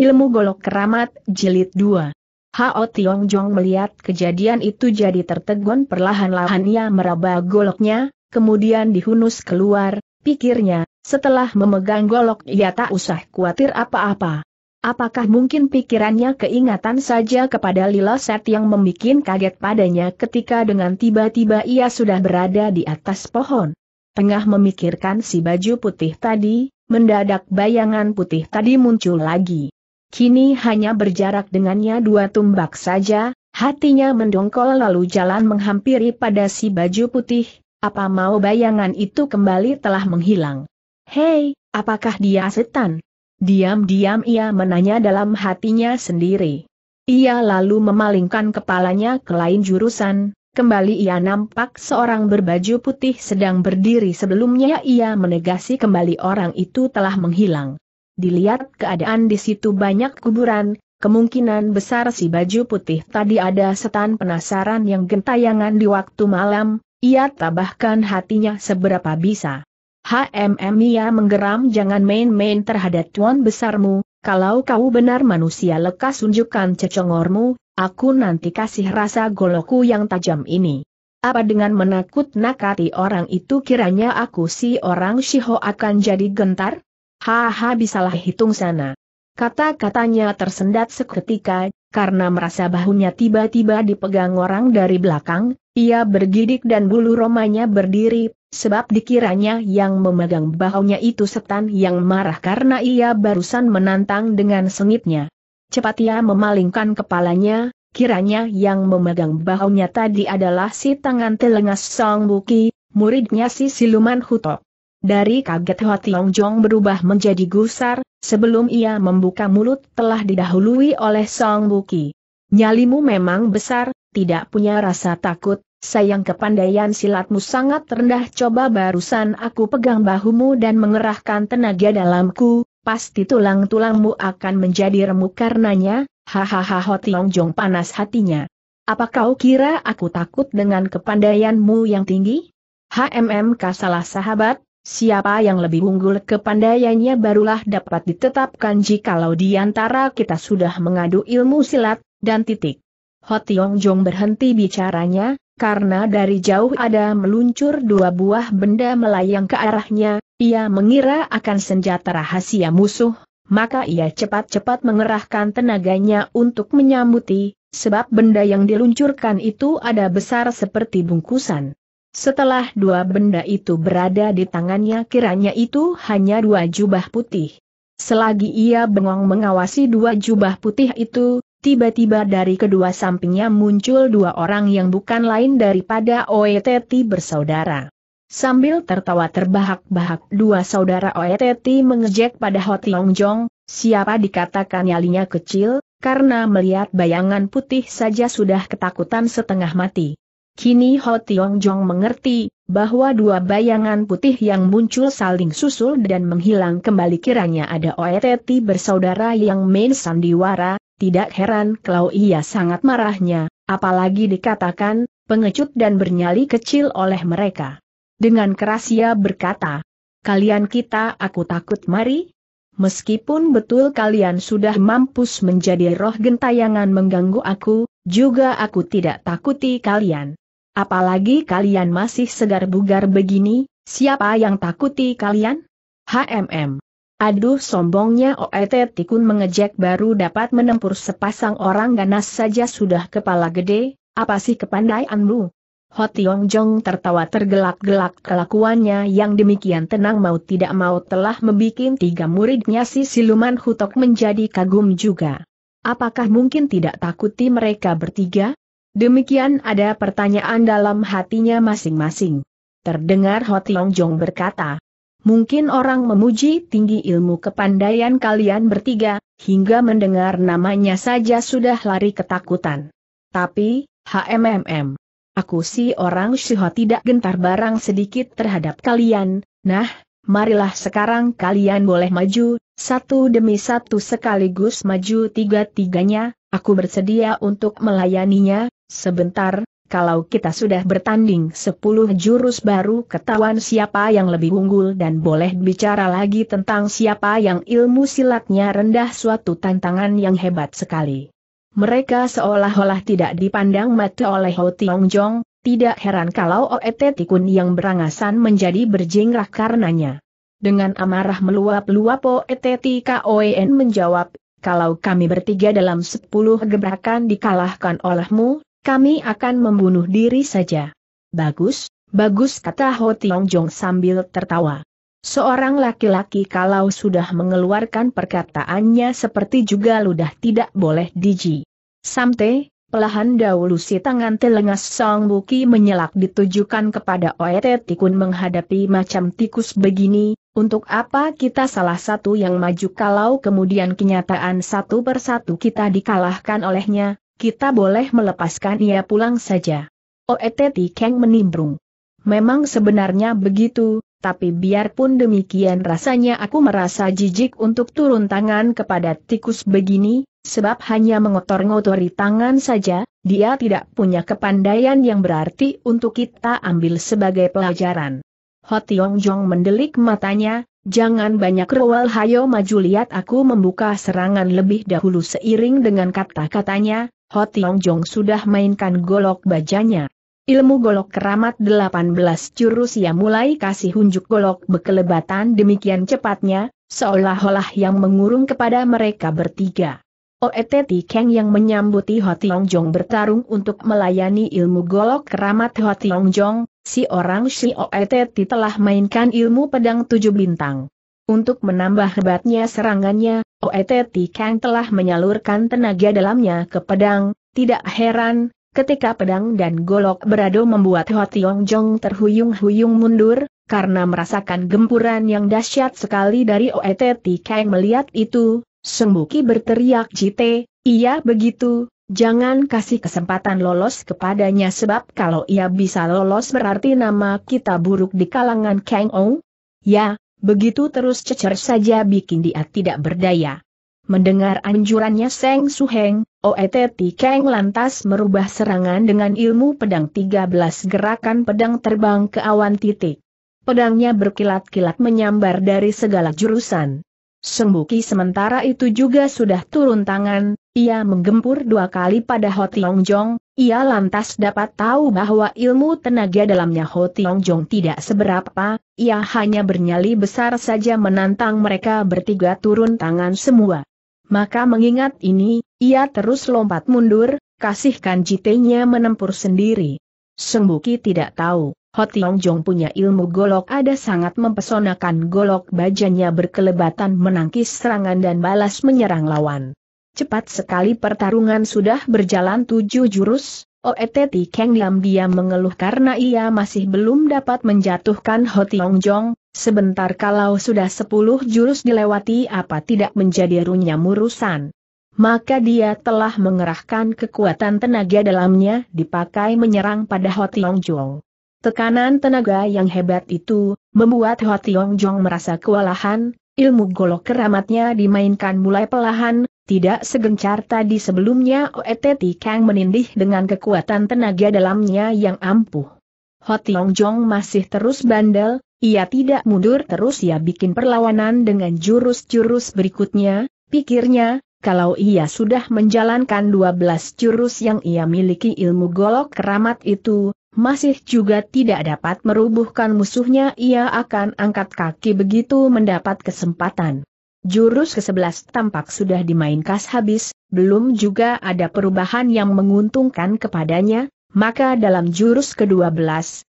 Ilmu Golok Keramat, Jilid 2 Hao Tiong Jong melihat kejadian itu jadi tertegun perlahan-lahan ia meraba goloknya, kemudian dihunus keluar, pikirnya, setelah memegang golok ia tak usah khawatir apa-apa. Apakah mungkin pikirannya keingatan saja kepada Lila Set yang membuat kaget padanya ketika dengan tiba-tiba ia sudah berada di atas pohon? Tengah memikirkan si baju putih tadi, mendadak bayangan putih tadi muncul lagi kini hanya berjarak dengannya dua tumbak saja, hatinya mendongkol lalu jalan menghampiri pada si baju putih, apa mau bayangan itu kembali telah menghilang. Hei, apakah dia setan? Diam-diam ia menanya dalam hatinya sendiri. Ia lalu memalingkan kepalanya ke lain jurusan, kembali ia nampak seorang berbaju putih sedang berdiri sebelumnya ia menegasi kembali orang itu telah menghilang dilihat keadaan di situ banyak kuburan, kemungkinan besar si baju putih tadi ada setan penasaran yang gentayangan di waktu malam, ia tabahkan hatinya seberapa bisa. HMM ia menggeram jangan main-main terhadap tuan besarmu, kalau kau benar manusia lekas tunjukkan cecongormu, aku nanti kasih rasa goloku yang tajam ini. Apa dengan menakut-nakati orang itu kiranya aku si orang Shiho akan jadi gentar? Haha bisalah hitung sana. Kata-katanya tersendat seketika, karena merasa bahunya tiba-tiba dipegang orang dari belakang, ia bergidik dan bulu romanya berdiri, sebab dikiranya yang memegang bahunya itu setan yang marah karena ia barusan menantang dengan sengitnya. Cepat ia memalingkan kepalanya, kiranya yang memegang bahunya tadi adalah si tangan telengas Song Buki, muridnya si siluman Hutok. Dari kaget Hoa Tiong Jong berubah menjadi gusar, sebelum ia membuka mulut telah didahului oleh Song Buki. Nyalimu memang besar, tidak punya rasa takut, sayang kepandaian silatmu sangat rendah coba barusan aku pegang bahumu dan mengerahkan tenaga dalamku, pasti tulang-tulangmu akan menjadi remuk karenanya, hahaha Ho Tiong Jong panas hatinya. Apa kau kira aku takut dengan kepandaianmu yang tinggi? HMMK salah sahabat, Siapa yang lebih unggul kepandaiannya barulah dapat ditetapkan jikalau di antara kita sudah mengadu ilmu silat, dan titik. Hotiong Jong berhenti bicaranya, karena dari jauh ada meluncur dua buah benda melayang ke arahnya, ia mengira akan senjata rahasia musuh, maka ia cepat-cepat mengerahkan tenaganya untuk menyambuti, sebab benda yang diluncurkan itu ada besar seperti bungkusan. Setelah dua benda itu berada di tangannya kiranya itu hanya dua jubah putih. Selagi ia bengong mengawasi dua jubah putih itu, tiba-tiba dari kedua sampingnya muncul dua orang yang bukan lain daripada OETT bersaudara. Sambil tertawa terbahak-bahak dua saudara OETT mengejek pada Ho Jong, siapa dikatakan nyalinya kecil, karena melihat bayangan putih saja sudah ketakutan setengah mati. Kini Ho Tiong Jong mengerti, bahwa dua bayangan putih yang muncul saling susul dan menghilang kembali kiranya ada OETT bersaudara yang main sandiwara, tidak heran kalau ia sangat marahnya, apalagi dikatakan, pengecut dan bernyali kecil oleh mereka. Dengan keras ia berkata, kalian kita aku takut mari? Meskipun betul kalian sudah mampus menjadi roh gentayangan mengganggu aku, juga aku tidak takuti kalian. Apalagi kalian masih segar bugar begini, siapa yang takuti kalian? HMM. Aduh sombongnya OET Tikun mengejek baru dapat menempur sepasang orang ganas saja sudah kepala gede, apa sih kepandaianmu? Hotiong Jong tertawa tergelak-gelak kelakuannya yang demikian tenang mau tidak mau telah membuat tiga muridnya si siluman hutok menjadi kagum juga. Apakah mungkin tidak takuti mereka bertiga? Demikian ada pertanyaan dalam hatinya masing-masing. Terdengar Ho Tiong Jong berkata, Mungkin orang memuji tinggi ilmu kepandaian kalian bertiga, hingga mendengar namanya saja sudah lari ketakutan. Tapi, HMMM. Aku si orang Shiho tidak gentar barang sedikit terhadap kalian, nah, marilah sekarang kalian boleh maju, satu demi satu sekaligus maju tiga-tiganya, aku bersedia untuk melayaninya, Sebentar, kalau kita sudah bertanding sepuluh jurus baru ketahuan siapa yang lebih unggul dan boleh bicara lagi tentang siapa yang ilmu silatnya rendah suatu tantangan yang hebat sekali. Mereka seolah-olah tidak dipandang mata oleh Ho Tiong Jong, tidak heran kalau Oet Tikun yang berangasan menjadi berjingrah karenanya. Dengan amarah meluap-luap Oet Tikun menjawab, kalau kami bertiga dalam sepuluh gebrakan dikalahkan olehmu, kami akan membunuh diri saja. Bagus, bagus kata Ho Tiong Jong sambil tertawa. Seorang laki-laki kalau sudah mengeluarkan perkataannya seperti juga ludah tidak boleh diji. Samte, pelahan dahulu si tangan telengas Song Buki menyelak ditujukan kepada Oet Tikun menghadapi macam tikus begini, untuk apa kita salah satu yang maju kalau kemudian kenyataan satu persatu kita dikalahkan olehnya, kita boleh melepaskan ia pulang saja. Oeteti oh, Kang menimbrung. Memang sebenarnya begitu, tapi biarpun demikian rasanya aku merasa jijik untuk turun tangan kepada tikus begini, sebab hanya mengotor-ngotori tangan saja, dia tidak punya kepandaian yang berarti untuk kita ambil sebagai pelajaran. Hotiong Jong mendelik matanya, Jangan banyak rewel hayo maju lihat aku membuka serangan lebih dahulu seiring dengan kata-katanya, Ho Tiong Jong sudah mainkan golok bajanya. Ilmu golok keramat 18 jurus ia mulai kasih hunjuk golok bekelebatan demikian cepatnya, seolah-olah yang mengurung kepada mereka bertiga. Oeteti Kang yang menyambuti Hotiong Jong bertarung untuk melayani ilmu golok keramat Hotiong Jong, si orang si Oeteti telah mainkan ilmu pedang tujuh bintang. Untuk menambah hebatnya serangannya, Oeteti Kang telah menyalurkan tenaga dalamnya ke pedang, tidak heran, ketika pedang dan golok beradu membuat Hotiong Jong terhuyung-huyung mundur, karena merasakan gempuran yang dahsyat sekali dari Oeteti Kang melihat itu, Sembuki berteriak Jite, iya begitu, jangan kasih kesempatan lolos kepadanya sebab kalau ia bisa lolos berarti nama kita buruk di kalangan Kang Ou. Ya, begitu terus cecer saja bikin dia tidak berdaya. Mendengar anjurannya Seng Suheng, OETT Kang lantas merubah serangan dengan ilmu pedang 13 gerakan pedang terbang ke awan titik. Pedangnya berkilat-kilat menyambar dari segala jurusan. Sembuki sementara itu juga sudah turun tangan, ia menggempur dua kali pada Ho Tiong Jong, ia lantas dapat tahu bahwa ilmu tenaga dalamnya Ho Tiong Jong tidak seberapa, ia hanya bernyali besar saja menantang mereka bertiga turun tangan semua. Maka mengingat ini, ia terus lompat mundur, kasihkan jitenya menempur sendiri. Sembuki tidak tahu Ho Tiong Jong punya ilmu golok ada sangat mempesonakan golok bajanya berkelebatan menangkis serangan dan balas menyerang lawan. Cepat sekali pertarungan sudah berjalan tujuh jurus, OETT Kang diam-diam mengeluh karena ia masih belum dapat menjatuhkan Ho Tiong Jong, sebentar kalau sudah sepuluh jurus dilewati apa tidak menjadi runyam urusan maka dia telah mengerahkan kekuatan tenaga dalamnya dipakai menyerang pada Ho Tiong Jong. Tekanan tenaga yang hebat itu, membuat Ho Tiong Jong merasa kewalahan, ilmu golok keramatnya dimainkan mulai pelahan, tidak segencar tadi sebelumnya Oeteti Kang menindih dengan kekuatan tenaga dalamnya yang ampuh. Ho Tiong Jong masih terus bandel, ia tidak mundur terus ia bikin perlawanan dengan jurus-jurus berikutnya, pikirnya, kalau ia sudah menjalankan 12 jurus yang ia miliki ilmu golok keramat itu, masih juga tidak dapat merubuhkan musuhnya ia akan angkat kaki begitu mendapat kesempatan. Jurus ke-11 tampak sudah dimainkan habis, belum juga ada perubahan yang menguntungkan kepadanya, maka dalam jurus ke-12,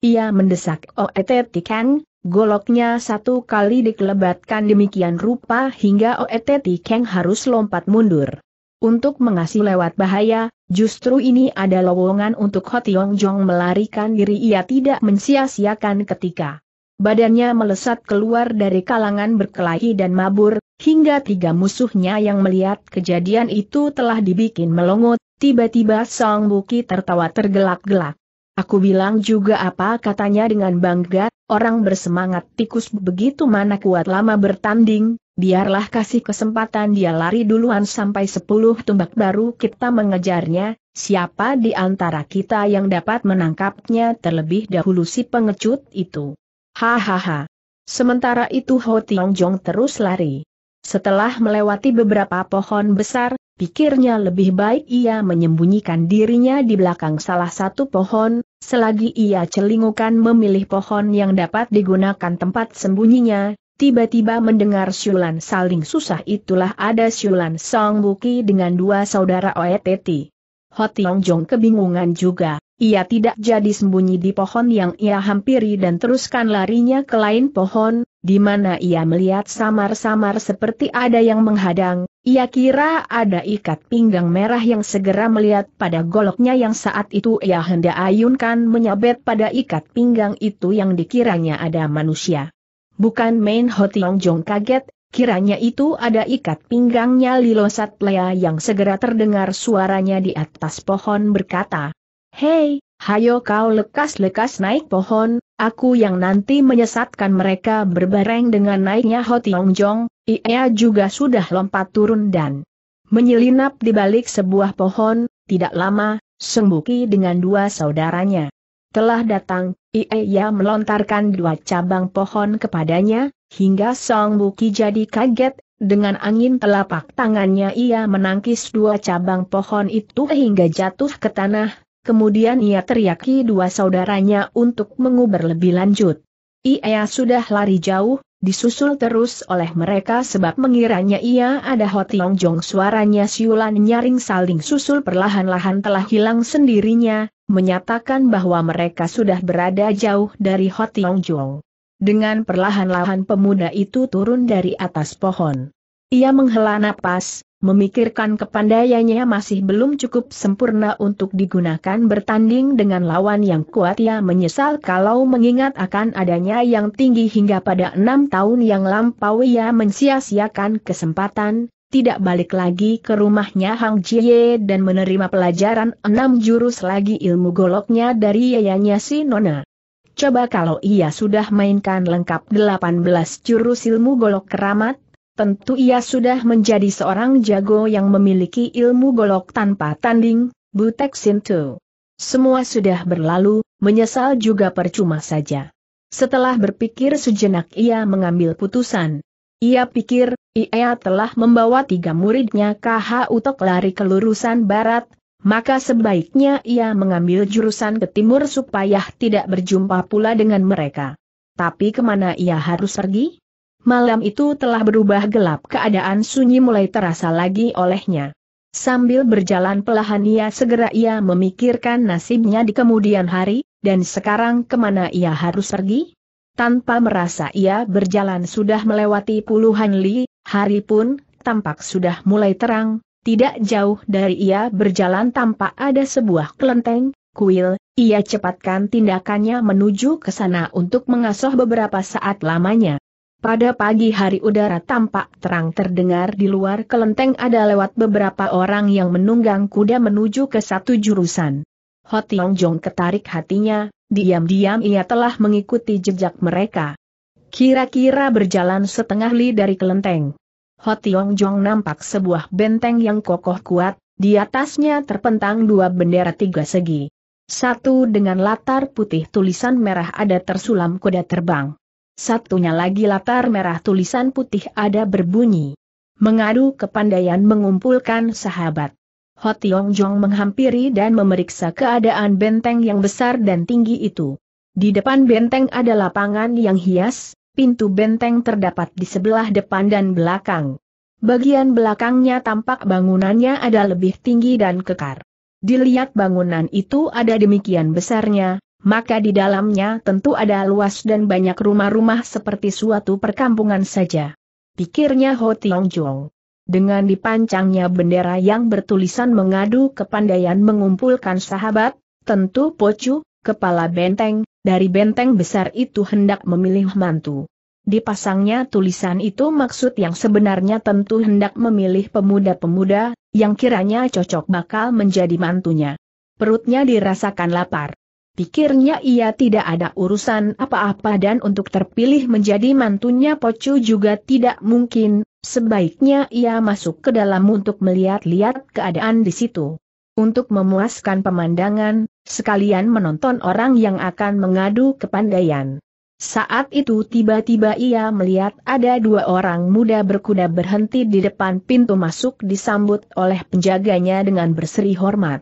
ia mendesak Oet Kang, goloknya satu kali dikelebatkan demikian rupa hingga Oet Kang harus lompat mundur. Untuk mengasih lewat bahaya, justru ini ada lowongan untuk Ho Tiong Jong melarikan diri ia tidak mensia-siakan ketika badannya melesat keluar dari kalangan berkelahi dan mabur, hingga tiga musuhnya yang melihat kejadian itu telah dibikin melongot, tiba-tiba Song Buki tertawa tergelak-gelak. Aku bilang juga apa katanya dengan bangga, orang bersemangat tikus begitu mana kuat lama bertanding, biarlah kasih kesempatan dia lari duluan sampai sepuluh tumbak baru kita mengejarnya, siapa di antara kita yang dapat menangkapnya terlebih dahulu si pengecut itu. Hahaha. Sementara itu Ho Tiong Jong terus lari. Setelah melewati beberapa pohon besar, pikirnya lebih baik ia menyembunyikan dirinya di belakang salah satu pohon, Selagi ia celingukan memilih pohon yang dapat digunakan tempat sembunyinya, tiba-tiba mendengar siulan saling susah itulah ada siulan Song Buki dengan dua saudara Oeteti. Hotiong Jong kebingungan juga, ia tidak jadi sembunyi di pohon yang ia hampiri dan teruskan larinya ke lain pohon, di mana ia melihat samar-samar seperti ada yang menghadang, ia kira ada ikat pinggang merah yang segera melihat pada goloknya yang saat itu ia hendak ayunkan menyabet pada ikat pinggang itu yang dikiranya ada manusia. Bukan main Hotiong Jong kaget, kiranya itu ada ikat pinggangnya Lilo Satlea yang segera terdengar suaranya di atas pohon berkata, Hei, hayo kau lekas-lekas naik pohon, aku yang nanti menyesatkan mereka berbareng dengan naiknya Hotiong Jong, ia juga sudah lompat turun dan menyelinap di balik sebuah pohon, tidak lama, sembuki dengan dua saudaranya. Telah datang, Ia melontarkan dua cabang pohon kepadanya, hingga Song Buki jadi kaget, dengan angin telapak tangannya ia menangkis dua cabang pohon itu hingga jatuh ke tanah, kemudian ia teriaki dua saudaranya untuk menguber lebih lanjut. Ia sudah lari jauh, disusul terus oleh mereka sebab mengiranya ia ada long Jong suaranya siulan nyaring saling susul perlahan-lahan telah hilang sendirinya, menyatakan bahwa mereka sudah berada jauh dari long Jong. Dengan perlahan-lahan pemuda itu turun dari atas pohon. Ia menghela napas, memikirkan kepandaiannya masih belum cukup sempurna untuk digunakan bertanding dengan lawan yang kuat ia menyesal kalau mengingat akan adanya yang tinggi hingga pada enam tahun yang lampau ia mensia kesempatan, tidak balik lagi ke rumahnya Hang Jie dan menerima pelajaran enam jurus lagi ilmu goloknya dari yayanya si Nona. Coba kalau ia sudah mainkan lengkap 18 jurus ilmu golok keramat, Tentu ia sudah menjadi seorang jago yang memiliki ilmu golok tanpa tanding, Butek Sintu. Semua sudah berlalu, menyesal juga percuma saja. Setelah berpikir sejenak ia mengambil putusan. Ia pikir, ia telah membawa tiga muridnya KH untuk lari ke lurusan barat, maka sebaiknya ia mengambil jurusan ke timur supaya tidak berjumpa pula dengan mereka. Tapi kemana ia harus pergi? malam itu telah berubah gelap keadaan sunyi mulai terasa lagi olehnya. Sambil berjalan pelahan ia segera ia memikirkan nasibnya di kemudian hari, dan sekarang kemana ia harus pergi? Tanpa merasa ia berjalan sudah melewati puluhan li, hari pun tampak sudah mulai terang, tidak jauh dari ia berjalan tampak ada sebuah kelenteng, kuil, ia cepatkan tindakannya menuju ke sana untuk mengasuh beberapa saat lamanya. Pada pagi hari udara tampak terang terdengar di luar kelenteng ada lewat beberapa orang yang menunggang kuda menuju ke satu jurusan. Ho Tiong Jong ketarik hatinya, diam-diam ia telah mengikuti jejak mereka. Kira-kira berjalan setengah li dari kelenteng. Ho Tiong Jong nampak sebuah benteng yang kokoh kuat, di atasnya terpentang dua bendera tiga segi. Satu dengan latar putih tulisan merah ada tersulam kuda terbang satunya lagi latar merah tulisan putih ada berbunyi. Mengadu kepandaian mengumpulkan sahabat. Ho Tiong Jong menghampiri dan memeriksa keadaan benteng yang besar dan tinggi itu. Di depan benteng ada lapangan yang hias, pintu benteng terdapat di sebelah depan dan belakang. Bagian belakangnya tampak bangunannya ada lebih tinggi dan kekar. Dilihat bangunan itu ada demikian besarnya, maka di dalamnya tentu ada luas dan banyak rumah-rumah seperti suatu perkampungan saja. Pikirnya Ho Tiong Jong. Dengan dipancangnya bendera yang bertulisan mengadu kepandaian mengumpulkan sahabat, tentu Pocu, kepala benteng, dari benteng besar itu hendak memilih mantu. Dipasangnya tulisan itu maksud yang sebenarnya tentu hendak memilih pemuda-pemuda, yang kiranya cocok bakal menjadi mantunya. Perutnya dirasakan lapar. Pikirnya ia tidak ada urusan apa-apa dan untuk terpilih menjadi mantunya Pocu juga tidak mungkin, sebaiknya ia masuk ke dalam untuk melihat-lihat keadaan di situ. Untuk memuaskan pemandangan, sekalian menonton orang yang akan mengadu ke kepandaian. Saat itu tiba-tiba ia melihat ada dua orang muda berkuda berhenti di depan pintu masuk disambut oleh penjaganya dengan berseri hormat.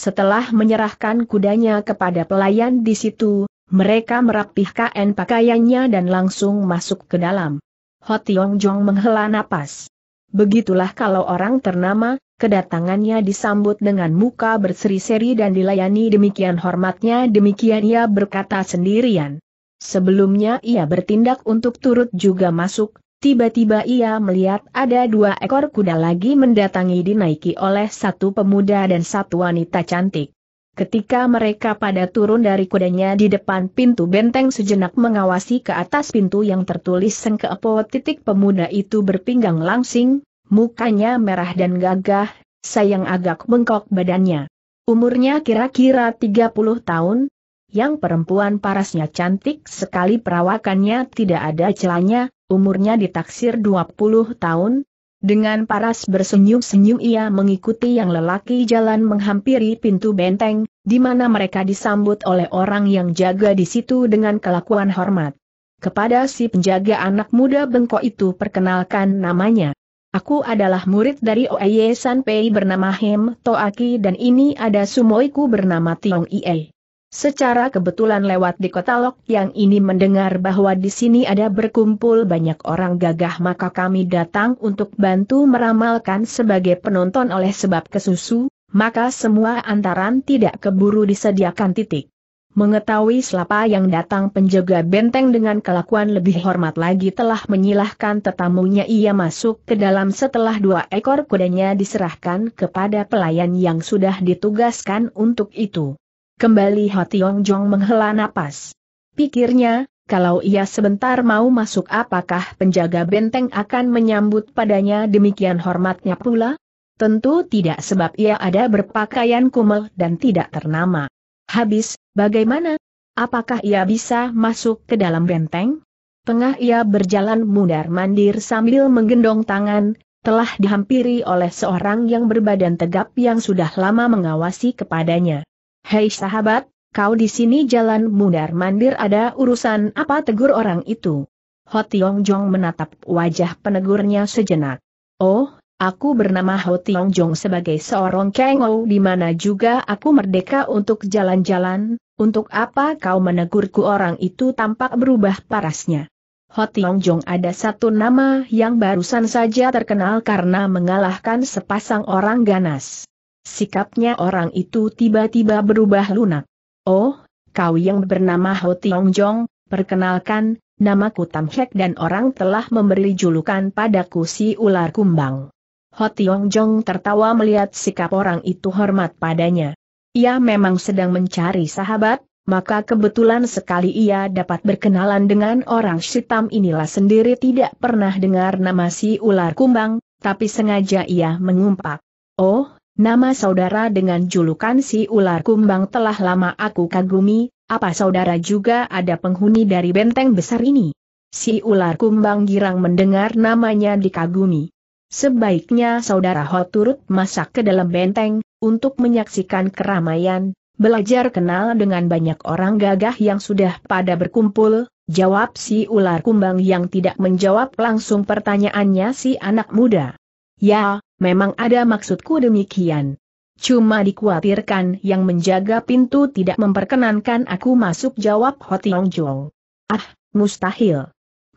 Setelah menyerahkan kudanya kepada pelayan di situ, mereka merapihkan pakaiannya dan langsung masuk ke dalam. Hotiong Jong menghela napas. Begitulah kalau orang ternama, kedatangannya disambut dengan muka berseri-seri dan dilayani demikian hormatnya demikian ia berkata sendirian. Sebelumnya ia bertindak untuk turut juga masuk, Tiba-tiba ia melihat ada dua ekor kuda lagi mendatangi dinaiki oleh satu pemuda dan satu wanita cantik. Ketika mereka pada turun dari kudanya di depan pintu benteng sejenak mengawasi ke atas pintu yang tertulis Sengkeepo titik pemuda itu berpinggang langsing, mukanya merah dan gagah, sayang agak bengkok badannya. Umurnya kira-kira 30 tahun, yang perempuan parasnya cantik sekali perawakannya tidak ada celanya, umurnya ditaksir 20 tahun. Dengan paras bersenyum-senyum ia mengikuti yang lelaki jalan menghampiri pintu benteng, di mana mereka disambut oleh orang yang jaga di situ dengan kelakuan hormat. Kepada si penjaga anak muda bengkok itu perkenalkan namanya. Aku adalah murid dari Oeye Sanpei bernama Hem Toaki dan ini ada sumoiku bernama Tiong Ie. Secara kebetulan lewat di kota Lok yang ini mendengar bahwa di sini ada berkumpul banyak orang gagah maka kami datang untuk bantu meramalkan sebagai penonton oleh sebab kesusu, maka semua antaran tidak keburu disediakan titik. Mengetahui selapa yang datang penjaga benteng dengan kelakuan lebih hormat lagi telah menyilahkan tetamunya ia masuk ke dalam setelah dua ekor kudanya diserahkan kepada pelayan yang sudah ditugaskan untuk itu. Kembali hati Jong menghela napas. Pikirnya, kalau ia sebentar mau masuk apakah penjaga benteng akan menyambut padanya demikian hormatnya pula? Tentu tidak sebab ia ada berpakaian kumel dan tidak ternama. Habis, bagaimana? Apakah ia bisa masuk ke dalam benteng? Tengah ia berjalan mundar-mandir sambil menggendong tangan, telah dihampiri oleh seorang yang berbadan tegap yang sudah lama mengawasi kepadanya. Hei sahabat, kau di sini jalan mundar-mandir ada urusan apa tegur orang itu? Ho Tiong Jong menatap wajah penegurnya sejenak. Oh, aku bernama Ho Tiong Jong sebagai seorang kengo di mana juga aku merdeka untuk jalan-jalan, untuk apa kau menegurku orang itu tampak berubah parasnya. Ho Tiong Jong ada satu nama yang barusan saja terkenal karena mengalahkan sepasang orang ganas. Sikapnya orang itu tiba-tiba berubah lunak. Oh, kau yang bernama Ho Tiong Jong, perkenalkan, namaku Tam Hek dan orang telah memberi julukan padaku si ular kumbang. Ho Tiong Jong tertawa melihat sikap orang itu hormat padanya. Ia memang sedang mencari sahabat, maka kebetulan sekali ia dapat berkenalan dengan orang Sitam inilah sendiri tidak pernah dengar nama si ular kumbang, tapi sengaja ia mengumpak. Oh, Nama saudara dengan julukan si ular kumbang telah lama aku kagumi, apa saudara juga ada penghuni dari benteng besar ini? Si ular kumbang girang mendengar namanya dikagumi. Sebaiknya saudara Ho turut masak ke dalam benteng, untuk menyaksikan keramaian, belajar kenal dengan banyak orang gagah yang sudah pada berkumpul, jawab si ular kumbang yang tidak menjawab langsung pertanyaannya si anak muda. Ya, memang ada maksudku demikian. Cuma dikhawatirkan yang menjaga pintu tidak memperkenankan aku masuk jawab Hotiong Jong. Ah, mustahil.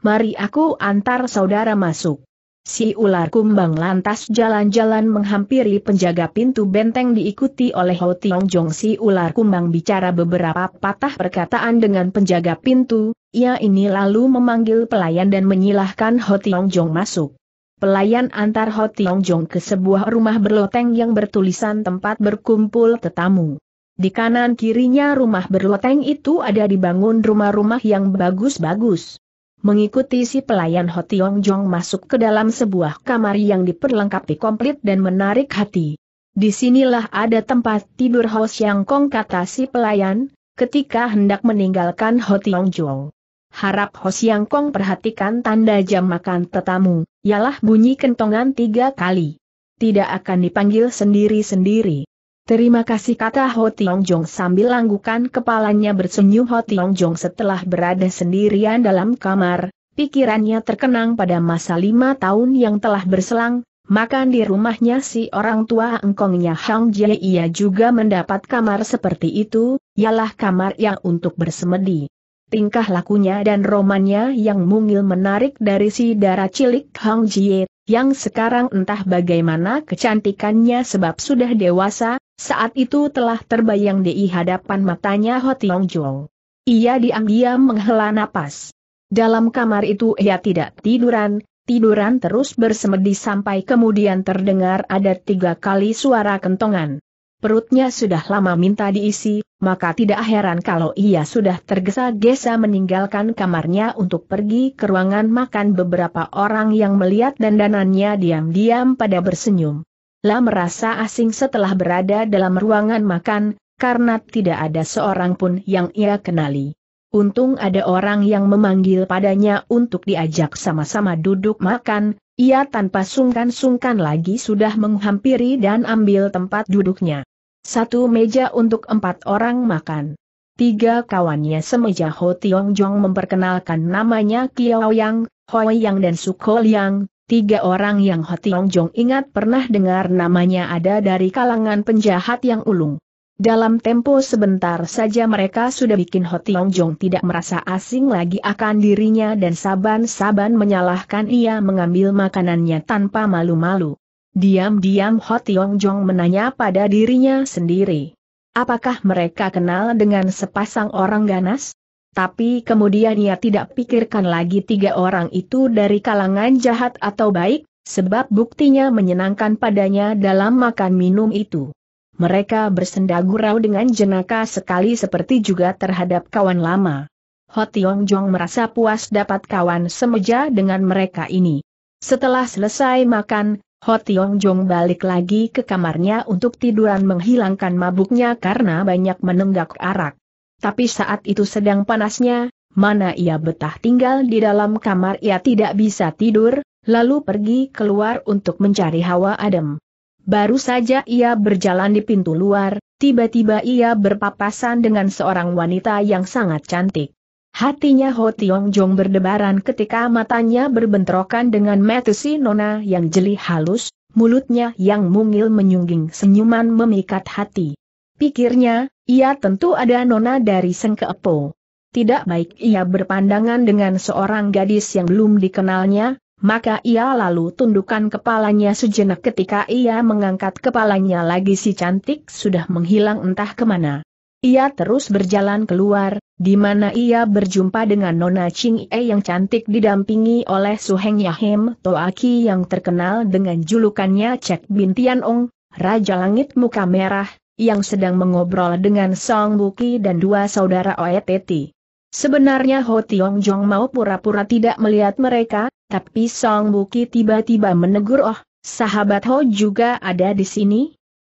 Mari aku antar saudara masuk. Si ular kumbang lantas jalan-jalan menghampiri penjaga pintu benteng diikuti oleh Ho Tiong Jong. Si ular kumbang bicara beberapa patah perkataan dengan penjaga pintu, ia ini lalu memanggil pelayan dan menyilahkan Ho Tiong Jong masuk pelayan antar Ho Tiong Jong ke sebuah rumah berloteng yang bertulisan tempat berkumpul tetamu. Di kanan kirinya rumah berloteng itu ada dibangun rumah-rumah yang bagus-bagus. Mengikuti si pelayan Ho Tiong Jong masuk ke dalam sebuah kamar yang diperlengkapi komplit dan menarik hati. Disinilah ada tempat tidur Ho Siang Kong kata si pelayan, ketika hendak meninggalkan Ho Tiong Jong. Harap Ho Siang Kong perhatikan tanda jam makan tetamu. Ialah bunyi kentongan tiga kali. Tidak akan dipanggil sendiri-sendiri. Terima kasih kata Ho Tiong Jong sambil langgukan kepalanya bersenyum Ho Tiong Jong setelah berada sendirian dalam kamar, pikirannya terkenang pada masa lima tahun yang telah berselang, makan di rumahnya si orang tua engkongnya Hang Jie ia juga mendapat kamar seperti itu, ialah kamar yang untuk bersemedi tingkah lakunya dan romannya yang mungil menarik dari si darah cilik Hong Jie, yang sekarang entah bagaimana kecantikannya sebab sudah dewasa, saat itu telah terbayang di hadapan matanya Ho Tiong Jong. Ia diam-diam menghela napas. Dalam kamar itu ia tidak tiduran, tiduran terus bersemedi sampai kemudian terdengar ada tiga kali suara kentongan perutnya sudah lama minta diisi, maka tidak heran kalau ia sudah tergesa-gesa meninggalkan kamarnya untuk pergi ke ruangan makan beberapa orang yang melihat dandanannya diam-diam pada bersenyum. Lah merasa asing setelah berada dalam ruangan makan, karena tidak ada seorang pun yang ia kenali. Untung ada orang yang memanggil padanya untuk diajak sama-sama duduk makan, ia tanpa sungkan-sungkan lagi sudah menghampiri dan ambil tempat duduknya. Satu meja untuk empat orang makan. Tiga kawannya semeja Ho Tiong Jong memperkenalkan namanya Kiao Yang, Hoi Yang dan Suko Liang, tiga orang yang Ho Tiong Jong ingat pernah dengar namanya ada dari kalangan penjahat yang ulung. Dalam tempo sebentar saja mereka sudah bikin Ho Tiong Jong tidak merasa asing lagi akan dirinya dan saban-saban menyalahkan ia mengambil makanannya tanpa malu-malu. Diam-diam Ho Tiong Jong menanya pada dirinya sendiri. Apakah mereka kenal dengan sepasang orang ganas? Tapi kemudian ia tidak pikirkan lagi tiga orang itu dari kalangan jahat atau baik, sebab buktinya menyenangkan padanya dalam makan minum itu. Mereka bersenda gurau dengan jenaka sekali seperti juga terhadap kawan lama. Ho Tiong Jong merasa puas dapat kawan semeja dengan mereka ini. Setelah selesai makan, Ho Tiong Jong balik lagi ke kamarnya untuk tiduran menghilangkan mabuknya karena banyak menenggak arak. Tapi saat itu sedang panasnya, mana ia betah tinggal di dalam kamar ia tidak bisa tidur, lalu pergi keluar untuk mencari hawa adem. Baru saja ia berjalan di pintu luar, tiba-tiba ia berpapasan dengan seorang wanita yang sangat cantik. Hatinya Ho Tiong Jong berdebaran ketika matanya berbentrokan dengan Si Nona yang jeli halus, mulutnya yang mungil menyungging senyuman memikat hati. Pikirnya, ia tentu ada Nona dari Sengkeepo. Tidak baik ia berpandangan dengan seorang gadis yang belum dikenalnya, maka ia lalu tundukkan kepalanya sejenak ketika ia mengangkat kepalanya lagi si cantik sudah menghilang entah kemana. Ia terus berjalan keluar, di mana ia berjumpa dengan Nona Ching E yang cantik didampingi oleh Suheng Yahim Toaki yang terkenal dengan julukannya Cek Bin Tian Ong, Raja Langit Muka Merah, yang sedang mengobrol dengan Song Buki dan dua saudara Oeteti. Sebenarnya Ho Tiong Jong mau pura-pura tidak melihat mereka, tapi Song Buki tiba-tiba menegur Oh, sahabat Ho juga ada di sini,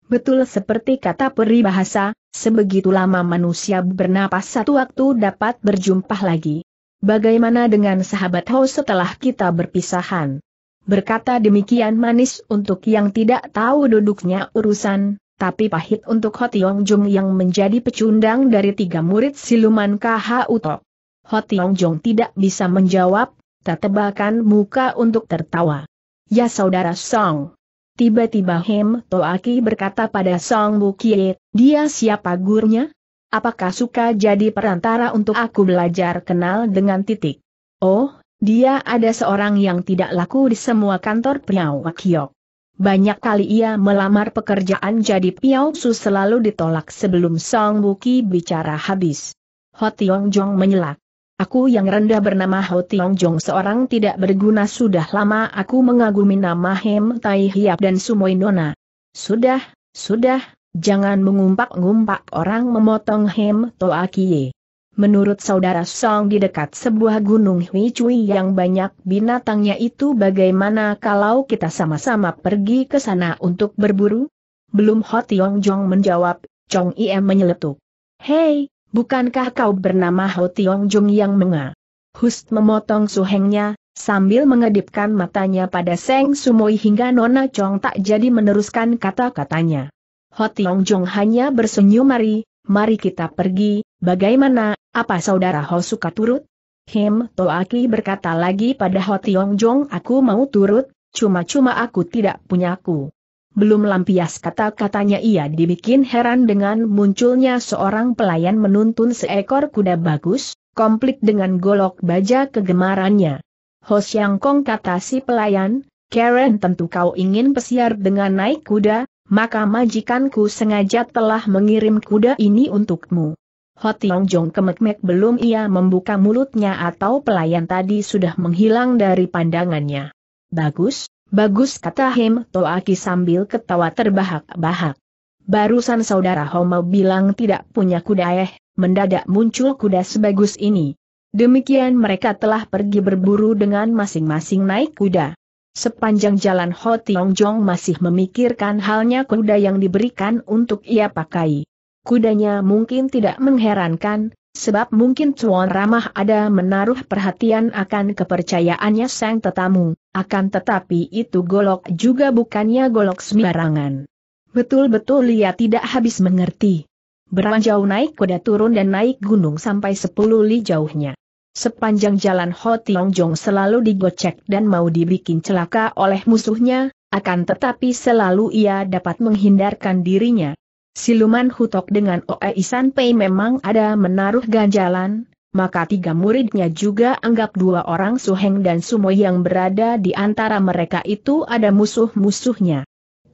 Betul seperti kata peri bahasa, sebegitu lama manusia bernapas satu waktu dapat berjumpa lagi. Bagaimana dengan sahabat Ho setelah kita berpisahan? Berkata demikian manis untuk yang tidak tahu duduknya urusan, tapi pahit untuk Tiong Jung yang menjadi pecundang dari tiga murid siluman KH Utok. Tiong Jung tidak bisa menjawab, tetebakan muka untuk tertawa. Ya saudara Song, Tiba-tiba Hem Toaki berkata pada Song Bukie, dia siapa gurunya? Apakah suka jadi perantara untuk aku belajar kenal dengan titik? Oh, dia ada seorang yang tidak laku di semua kantor Piao Wakyok. Banyak kali ia melamar pekerjaan jadi Piao Su selalu ditolak sebelum Song Buki bicara habis. Hotiong Jong menyelak. Aku yang rendah bernama Ho Tiong Jong seorang tidak berguna sudah lama aku mengagumi nama Hem Tai Hiap dan Sumoy Nona. Sudah, sudah, jangan mengumpak-ngumpak orang memotong Hem Toa Kie. Menurut saudara Song di dekat sebuah gunung Hui Cui yang banyak binatangnya itu bagaimana kalau kita sama-sama pergi ke sana untuk berburu? Belum Ho Tiong Jong menjawab, Chong Iem menyeletuk. Hei, Bukankah kau bernama Ho Tiong Jung yang menga? Hust memotong suhengnya, sambil mengedipkan matanya pada Seng Sumoi hingga Nona Chong tak jadi meneruskan kata-katanya. Ho Tiong Jung hanya bersenyum mari, mari kita pergi, bagaimana, apa saudara Ho suka turut? Hem Toaki berkata lagi pada Ho Tiong Jung aku mau turut, cuma-cuma aku tidak punyaku belum lampias kata-katanya ia dibikin heran dengan munculnya seorang pelayan menuntun seekor kuda bagus, komplit dengan golok baja kegemarannya. Ho Siang Kong kata si pelayan, Karen tentu kau ingin pesiar dengan naik kuda, maka majikanku sengaja telah mengirim kuda ini untukmu. Ho Tiong Jong kemekmek belum ia membuka mulutnya atau pelayan tadi sudah menghilang dari pandangannya. Bagus, Bagus kata Hem Toaki sambil ketawa terbahak-bahak. Barusan saudara Homo bilang tidak punya kuda eh, mendadak muncul kuda sebagus ini. Demikian mereka telah pergi berburu dengan masing-masing naik kuda. Sepanjang jalan Ho Tiong Jong masih memikirkan halnya kuda yang diberikan untuk ia pakai. Kudanya mungkin tidak mengherankan, sebab mungkin Tuan Ramah ada menaruh perhatian akan kepercayaannya sang tetamu, akan tetapi itu golok juga bukannya golok sembarangan. Betul-betul ia tidak habis mengerti. Beranjau naik kuda turun dan naik gunung sampai sepuluh li jauhnya. Sepanjang jalan Ho Tiong Jong selalu digocek dan mau dibikin celaka oleh musuhnya, akan tetapi selalu ia dapat menghindarkan dirinya, Siluman Hutok dengan Oei Sanpei memang ada menaruh ganjalan, maka tiga muridnya juga anggap dua orang Suheng dan Sumo yang berada di antara mereka itu ada musuh-musuhnya.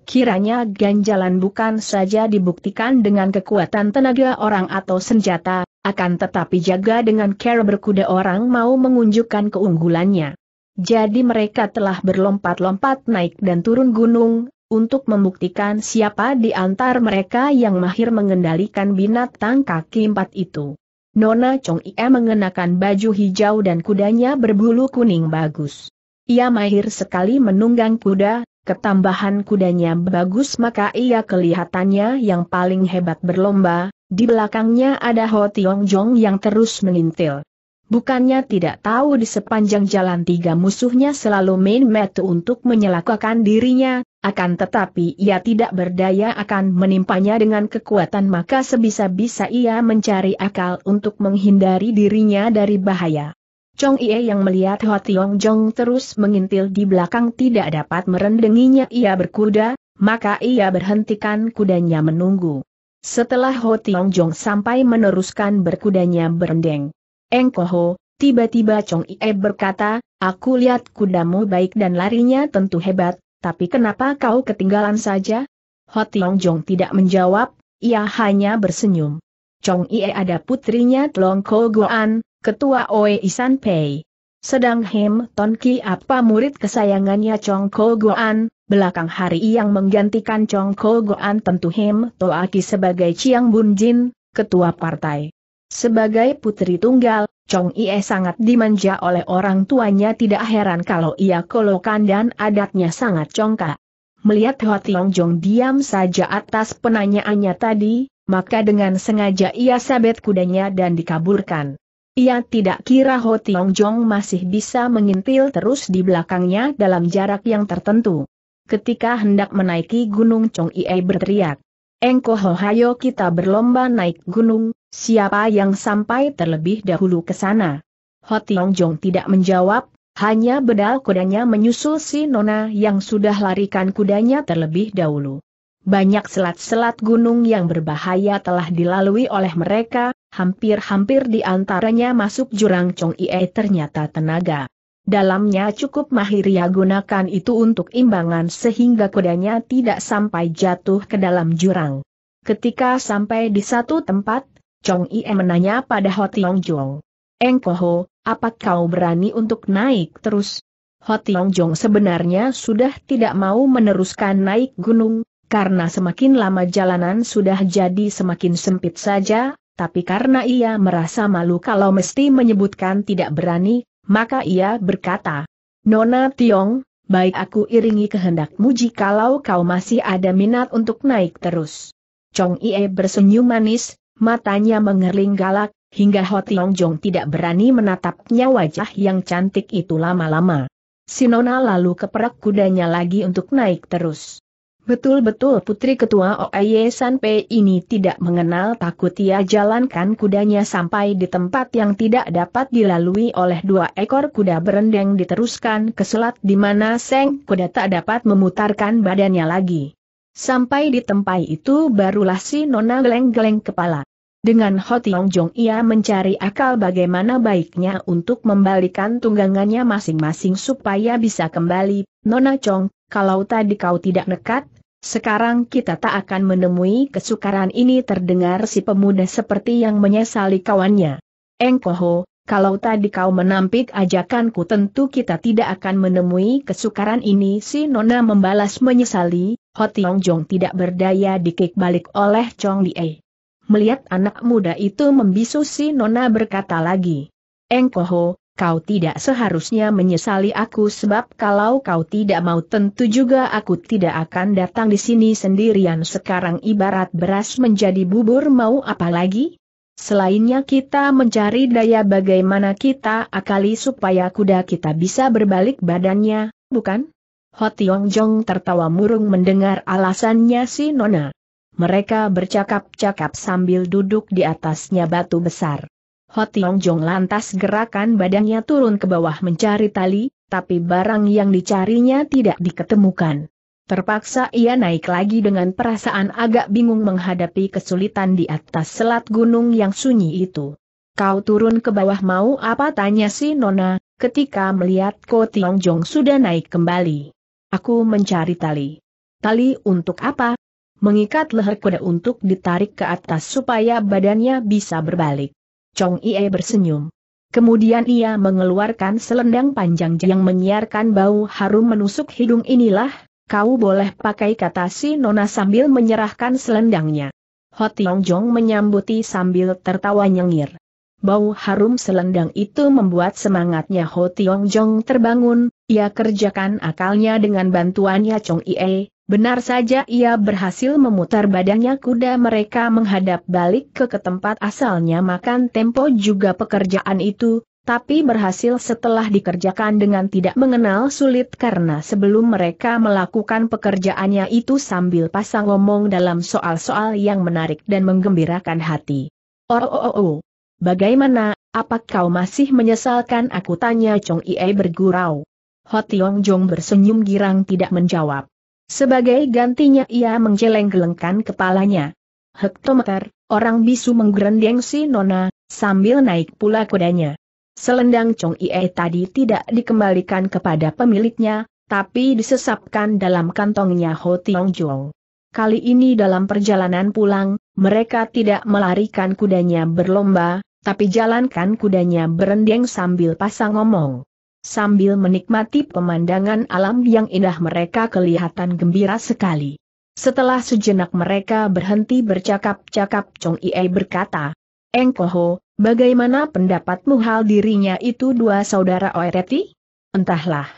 Kiranya ganjalan bukan saja dibuktikan dengan kekuatan tenaga orang atau senjata, akan tetapi jaga dengan cara berkuda orang mau mengunjukkan keunggulannya. Jadi mereka telah berlompat-lompat naik dan turun gunung, untuk membuktikan siapa di antar mereka yang mahir mengendalikan binatang kaki empat itu. Nona Chong Ie mengenakan baju hijau dan kudanya berbulu kuning bagus. Ia mahir sekali menunggang kuda, ketambahan kudanya bagus maka ia kelihatannya yang paling hebat berlomba, di belakangnya ada Ho Tiong Jong yang terus mengintil. Bukannya tidak tahu di sepanjang jalan tiga musuhnya selalu main metu untuk menyelakakan dirinya, akan tetapi ia tidak berdaya akan menimpanya dengan kekuatan maka sebisa-bisa ia mencari akal untuk menghindari dirinya dari bahaya. Chong Ie yang melihat Ho Tiong Jong terus mengintil di belakang tidak dapat merendenginya ia berkuda, maka ia berhentikan kudanya menunggu. Setelah Ho Tiong Jong sampai meneruskan berkudanya berendeng. Engkoho, tiba-tiba Chong Ie berkata, aku lihat kudamu baik dan larinya tentu hebat, tapi kenapa kau ketinggalan saja? Tiong Jong tidak menjawab, ia hanya bersenyum. Chong Ie ada putrinya Tlong Ko Goan, ketua Oe Isan Pei. Sedang Hem Ton Ki apa murid kesayangannya Chong Ko Goan, belakang hari yang menggantikan Chong Ko Goan tentu Hem Ki sebagai Chiang Bun Jin, ketua partai. Sebagai putri tunggal, Chong Ie sangat dimanja oleh orang tuanya tidak heran kalau ia kolokan dan adatnya sangat congkak. Melihat Ho Tiong Jong diam saja atas penanyaannya tadi, maka dengan sengaja ia sabet kudanya dan dikaburkan. Ia tidak kira Ho Tiong Jong masih bisa mengintil terus di belakangnya dalam jarak yang tertentu. Ketika hendak menaiki gunung Chong Ie berteriak, Engko Hayo kita berlomba naik gunung, Siapa yang sampai terlebih dahulu ke sana? Ho Tiong Jong tidak menjawab, hanya bedal kudanya menyusul si Nona yang sudah larikan kudanya terlebih dahulu. Banyak selat-selat gunung yang berbahaya telah dilalui oleh mereka, hampir-hampir di antaranya masuk jurang Chong Ie ternyata tenaga. Dalamnya cukup mahir ia gunakan itu untuk imbangan sehingga kudanya tidak sampai jatuh ke dalam jurang. Ketika sampai di satu tempat, Chong Ie menanya pada Ho Tiong Jong. Engkoho, apa kau berani untuk naik terus? Ho Tiong Jong sebenarnya sudah tidak mau meneruskan naik gunung, karena semakin lama jalanan sudah jadi semakin sempit saja, tapi karena ia merasa malu kalau mesti menyebutkan tidak berani, maka ia berkata, Nona Tiong, baik aku iringi kehendakmu jikalau kau masih ada minat untuk naik terus. Chong Ie bersenyum manis, Matanya mengerling galak, hingga Ho Tiong Jong tidak berani menatapnya wajah yang cantik itu lama-lama. Sinona lalu keperak kudanya lagi untuk naik terus. Betul-betul putri ketua Oye Sanpe ini tidak mengenal takut ia jalankan kudanya sampai di tempat yang tidak dapat dilalui oleh dua ekor kuda berendeng diteruskan ke selat di mana seng kuda tak dapat memutarkan badannya lagi. Sampai di tempat itu barulah si Nona geleng-geleng kepala. Dengan Ho Tiong Jong ia mencari akal bagaimana baiknya untuk membalikan tunggangannya masing-masing supaya bisa kembali. Nona Chong, kalau tadi kau tidak nekat, sekarang kita tak akan menemui kesukaran ini terdengar si pemuda seperti yang menyesali kawannya. Engkoho, kalau tadi kau menampik ajakanku tentu kita tidak akan menemui kesukaran ini si Nona membalas menyesali, Hotiong Jong tidak berdaya dikik balik oleh Chong Lie. Melihat anak muda itu membisu si Nona berkata lagi. Engkoho, kau tidak seharusnya menyesali aku sebab kalau kau tidak mau tentu juga aku tidak akan datang di sini sendirian sekarang ibarat beras menjadi bubur mau apa lagi? Selainnya kita mencari daya bagaimana kita akali supaya kuda kita bisa berbalik badannya, bukan? Hotiong Jong tertawa murung mendengar alasannya si Nona. Mereka bercakap-cakap sambil duduk di atasnya batu besar. Hotiong Jong lantas gerakan badannya turun ke bawah mencari tali, tapi barang yang dicarinya tidak diketemukan. Terpaksa ia naik lagi dengan perasaan agak bingung menghadapi kesulitan di atas selat gunung yang sunyi itu. Kau turun ke bawah mau apa tanya si Nona, ketika melihat Ko Tiong Jong sudah naik kembali. Aku mencari tali. Tali untuk apa? Mengikat leher kuda untuk ditarik ke atas supaya badannya bisa berbalik. Chong Ie bersenyum. Kemudian ia mengeluarkan selendang panjang yang menyiarkan bau harum menusuk hidung inilah Kau boleh pakai kata si Nona sambil menyerahkan selendangnya. Hotiong Jong menyambuti sambil tertawa nyengir. Bau harum selendang itu membuat semangatnya Hotiong Jong terbangun, ia kerjakan akalnya dengan bantuannya Chong Ie, benar saja ia berhasil memutar badannya kuda mereka menghadap balik ke, ke tempat asalnya makan tempo juga pekerjaan itu, tapi berhasil setelah dikerjakan dengan tidak mengenal sulit karena sebelum mereka melakukan pekerjaannya itu sambil pasang ngomong dalam soal-soal yang menarik dan menggembirakan hati. Oh, oh, oh, oh. Bagaimana, apa kau masih menyesalkan aku tanya Chong Ie bergurau. Hot Tiong Jong bersenyum girang tidak menjawab. Sebagai gantinya ia menjeleng gelengkan kepalanya. Hektometer, orang bisu menggerendeng si Nona, sambil naik pula kudanya. Selendang Chong Ie tadi tidak dikembalikan kepada pemiliknya, tapi disesapkan dalam kantongnya Ho Tiong Jong. Kali ini dalam perjalanan pulang, mereka tidak melarikan kudanya berlomba, tapi jalankan kudanya berendeng sambil pasang ngomong. Sambil menikmati pemandangan alam yang indah mereka kelihatan gembira sekali. Setelah sejenak mereka berhenti bercakap-cakap Chong Ie berkata, Engkoho, Bagaimana pendapatmu hal dirinya itu dua saudara Oereti? Entahlah.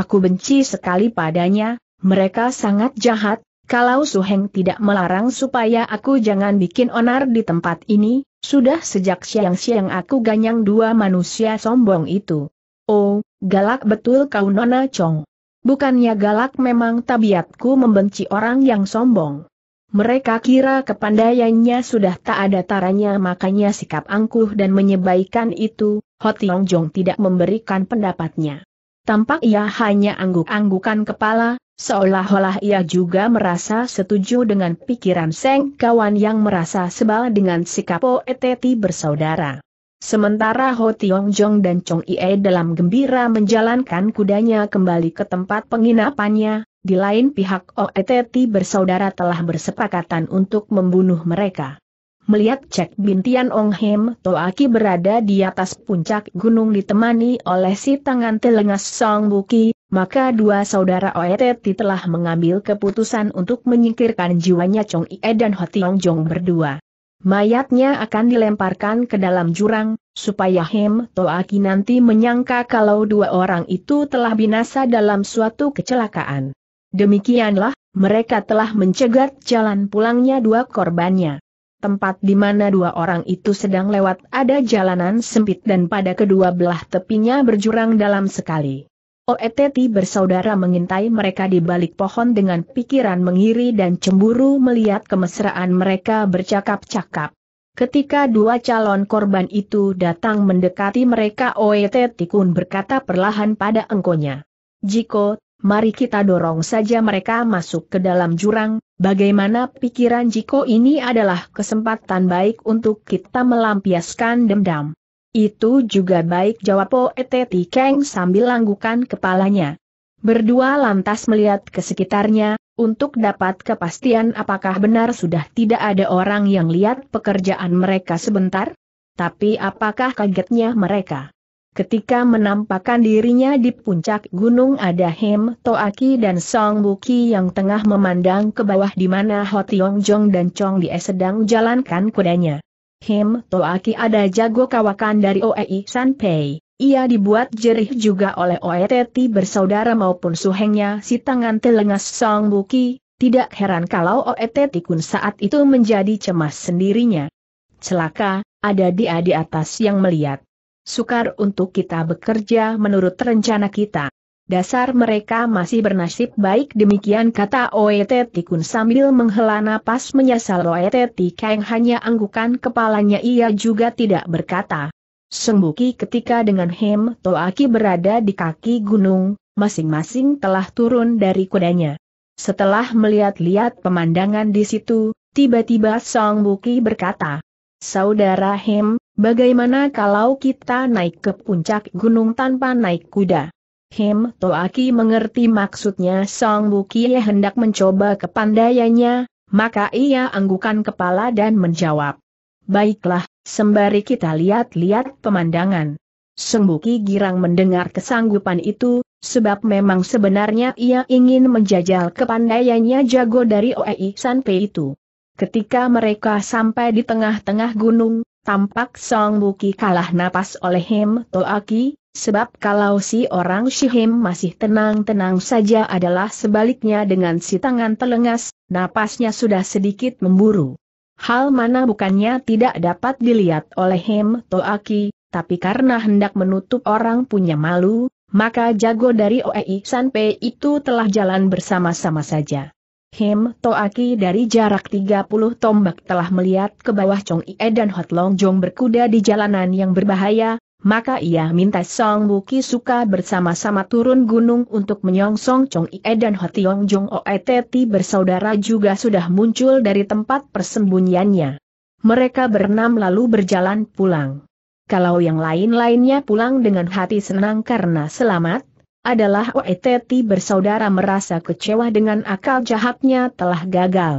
Aku benci sekali padanya, mereka sangat jahat, kalau Suheng tidak melarang supaya aku jangan bikin onar di tempat ini, sudah sejak siang-siang aku ganyang dua manusia sombong itu. Oh, galak betul kau Nona Chong. Bukannya galak memang tabiatku membenci orang yang sombong. Mereka kira kepandaiannya sudah tak ada taranya makanya sikap angkuh dan menyebaikan itu, Hotiong Jong tidak memberikan pendapatnya. Tampak ia hanya angguk-anggukan kepala, seolah-olah ia juga merasa setuju dengan pikiran Seng kawan yang merasa sebal dengan sikap Poeteti bersaudara. Sementara Ho Tiong Jong dan Chong Ie dalam gembira menjalankan kudanya kembali ke tempat penginapannya, di lain pihak OETT bersaudara telah bersepakatan untuk membunuh mereka. Melihat Cek Bintian Ong Hem Toaki berada di atas puncak gunung ditemani oleh si tangan telengas Song Buki, maka dua saudara OETT telah mengambil keputusan untuk menyingkirkan jiwanya Chong Ie dan Ho Tiong Jong berdua. Mayatnya akan dilemparkan ke dalam jurang, supaya Hem Toaki nanti menyangka kalau dua orang itu telah binasa dalam suatu kecelakaan. Demikianlah, mereka telah mencegat jalan pulangnya dua korbannya. Tempat di mana dua orang itu sedang lewat ada jalanan sempit dan pada kedua belah tepinya berjurang dalam sekali. Oeteti bersaudara mengintai mereka di balik pohon dengan pikiran mengiri dan cemburu melihat kemesraan mereka bercakap-cakap. Ketika dua calon korban itu datang mendekati mereka Oeteti kun berkata perlahan pada engkonya. Jiko, mari kita dorong saja mereka masuk ke dalam jurang, bagaimana pikiran Jiko ini adalah kesempatan baik untuk kita melampiaskan dendam. Itu juga baik jawab Poeteti Kang sambil langgukan kepalanya. Berdua lantas melihat ke sekitarnya, untuk dapat kepastian apakah benar sudah tidak ada orang yang lihat pekerjaan mereka sebentar? Tapi apakah kagetnya mereka? Ketika menampakkan dirinya di puncak gunung ada Hem Toaki dan Song Buki yang tengah memandang ke bawah di mana Ho Tiong Jong dan Chong Die sedang jalankan kudanya. Hem Toaki ada jago kawakan dari Oei Sanpei. Ia dibuat jerih juga oleh Oeteti bersaudara maupun suhengnya si tangan telengas Song Buki. Tidak heran kalau Oeteti kun saat itu menjadi cemas sendirinya. Celaka, ada dia di atas yang melihat sukar untuk kita bekerja menurut rencana kita. Dasar mereka masih bernasib baik demikian kata Oeteti kun sambil menghela napas menyesal Oeteti, yang hanya anggukan kepalanya ia juga tidak berkata. Sembuki ketika dengan Hem Toaki berada di kaki gunung, masing-masing telah turun dari kudanya. Setelah melihat-lihat pemandangan di situ, tiba-tiba Song Buki berkata, Saudara Hem, bagaimana kalau kita naik ke puncak gunung tanpa naik kuda? Hem Toaki mengerti maksudnya Song Bukie hendak mencoba kepandaiannya, maka ia anggukan kepala dan menjawab. Baiklah, sembari kita lihat-lihat pemandangan. Sembuki girang mendengar kesanggupan itu, sebab memang sebenarnya ia ingin menjajal kepandaiannya jago dari Oei Sanpei itu. Ketika mereka sampai di tengah-tengah gunung, tampak Song Buki kalah napas oleh Him Toaki, sebab kalau si orang Shihim masih tenang-tenang saja adalah sebaliknya dengan si tangan telengas, napasnya sudah sedikit memburu. Hal mana bukannya tidak dapat dilihat oleh Him Toaki, tapi karena hendak menutup orang punya malu, maka jago dari Oei Sanpei itu telah jalan bersama-sama saja. Him Toaki dari jarak 30 tombak telah melihat ke bawah Chong Ie dan Hot Long Jong berkuda di jalanan yang berbahaya, maka ia minta Song Buki Suka bersama-sama turun gunung untuk menyongsong Chong Ie dan Hot Long Jong Oeteti bersaudara juga sudah muncul dari tempat persembunyiannya. Mereka berenam lalu berjalan pulang. Kalau yang lain-lainnya pulang dengan hati senang karena selamat, adalah Oeteti bersaudara merasa kecewa dengan akal jahatnya telah gagal.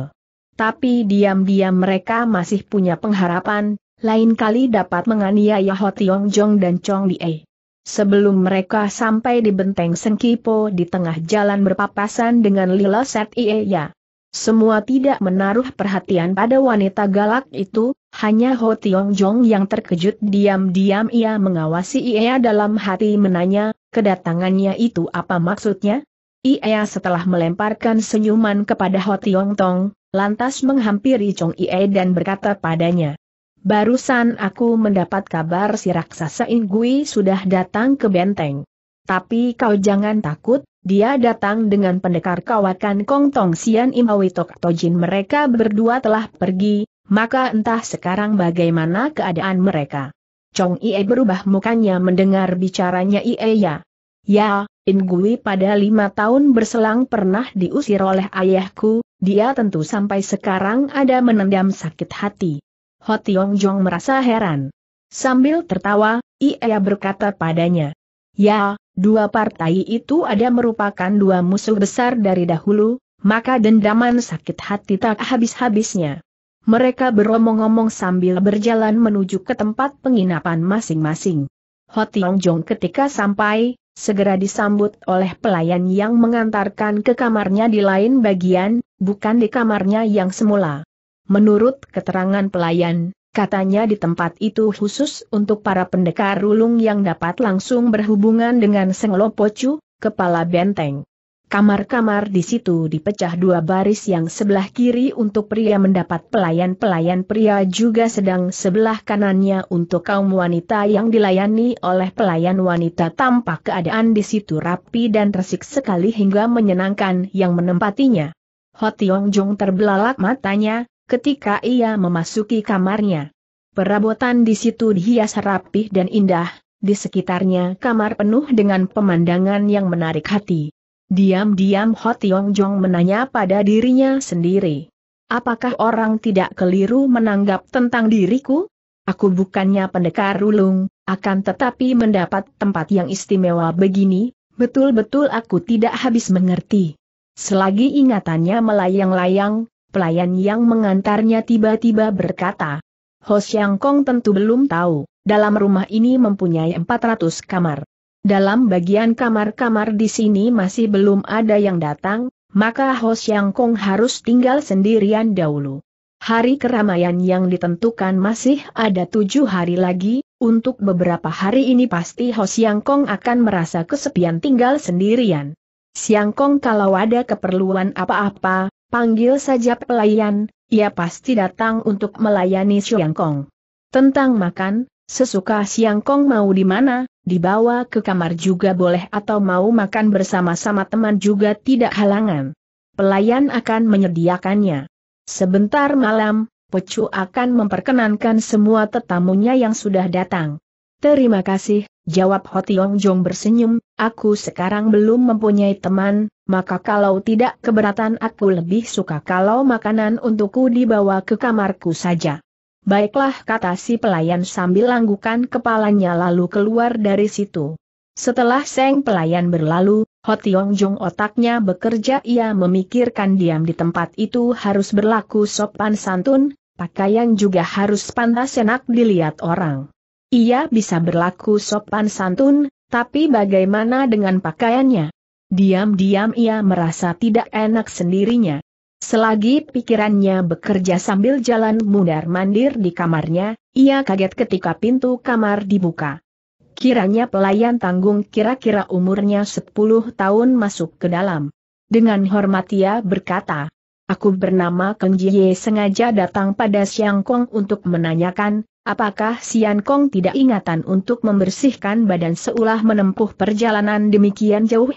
Tapi diam-diam mereka masih punya pengharapan, lain kali dapat menganiaya Ho Tiong Jong dan Chong e. Sebelum mereka sampai di benteng Sengkipo di tengah jalan berpapasan dengan Lila Set ya. Semua tidak menaruh perhatian pada wanita galak itu, hanya Ho Tiong Jong yang terkejut diam-diam ia mengawasi ia dalam hati menanya, Kedatangannya itu apa maksudnya? Ia setelah melemparkan senyuman kepada Ho Tiong Tong, lantas menghampiri Chong Ie dan berkata padanya. Barusan aku mendapat kabar si raksasa Ingui sudah datang ke benteng. Tapi kau jangan takut, dia datang dengan pendekar kawakan Kong Tong Sian Imawitok Tojin mereka berdua telah pergi, maka entah sekarang bagaimana keadaan mereka. Chong Ie berubah mukanya mendengar bicaranya Ie ya. Ya, Ingui pada lima tahun berselang pernah diusir oleh ayahku, dia tentu sampai sekarang ada menendam sakit hati. Ho Tiong Jong merasa heran. Sambil tertawa, Ie berkata padanya. Ya, dua partai itu ada merupakan dua musuh besar dari dahulu, maka dendaman sakit hati tak habis-habisnya mereka beromong-omong sambil berjalan menuju ke tempat penginapan masing-masing. Hoti Jong ketika sampai, segera disambut oleh pelayan yang mengantarkan ke kamarnya di lain bagian, bukan di kamarnya yang semula. Menurut keterangan pelayan, katanya di tempat itu khusus untuk para pendekar ulung yang dapat langsung berhubungan dengan Seng Lopocu, kepala benteng. Kamar-kamar di situ dipecah dua baris yang sebelah kiri untuk pria mendapat pelayan-pelayan pria juga sedang sebelah kanannya untuk kaum wanita yang dilayani oleh pelayan wanita tampak keadaan di situ rapi dan resik sekali hingga menyenangkan yang menempatinya. Hotiong Jung terbelalak matanya, ketika ia memasuki kamarnya. Perabotan di situ dihias rapih dan indah, di sekitarnya kamar penuh dengan pemandangan yang menarik hati. Diam-diam Ho Tiong Jong menanya pada dirinya sendiri. Apakah orang tidak keliru menanggap tentang diriku? Aku bukannya pendekar rulung, akan tetapi mendapat tempat yang istimewa begini, betul-betul aku tidak habis mengerti. Selagi ingatannya melayang-layang, pelayan yang mengantarnya tiba-tiba berkata, Ho Xiang Kong tentu belum tahu, dalam rumah ini mempunyai 400 kamar. Dalam bagian kamar-kamar di sini masih belum ada yang datang, maka Ho Yang Kong harus tinggal sendirian dahulu. Hari keramaian yang ditentukan masih ada tujuh hari lagi, untuk beberapa hari ini pasti Ho Yang Kong akan merasa kesepian tinggal sendirian. Siang Kong kalau ada keperluan apa-apa, panggil saja pelayan, ia pasti datang untuk melayani Siang Kong. Tentang makan, sesuka Siang Kong mau di mana, dibawa ke kamar juga boleh atau mau makan bersama-sama teman juga tidak halangan. Pelayan akan menyediakannya. Sebentar malam, Pecu akan memperkenankan semua tetamunya yang sudah datang. Terima kasih, jawab Hotiong Jong bersenyum, aku sekarang belum mempunyai teman, maka kalau tidak keberatan aku lebih suka kalau makanan untukku dibawa ke kamarku saja. Baiklah kata si pelayan sambil langgukan kepalanya lalu keluar dari situ. Setelah Seng pelayan berlalu, Ho Tiong Jong otaknya bekerja ia memikirkan diam di tempat itu harus berlaku sopan santun, pakaian juga harus pantas enak dilihat orang. Ia bisa berlaku sopan santun, tapi bagaimana dengan pakaiannya? Diam-diam ia merasa tidak enak sendirinya. Selagi pikirannya bekerja sambil jalan mundar-mandir di kamarnya, ia kaget ketika pintu kamar dibuka. Kiranya pelayan tanggung kira-kira umurnya 10 tahun masuk ke dalam. Dengan hormat ia berkata, Aku bernama Keng Jie. sengaja datang pada Siang Kong untuk menanyakan, apakah Siang Kong tidak ingatan untuk membersihkan badan seolah menempuh perjalanan demikian jauh?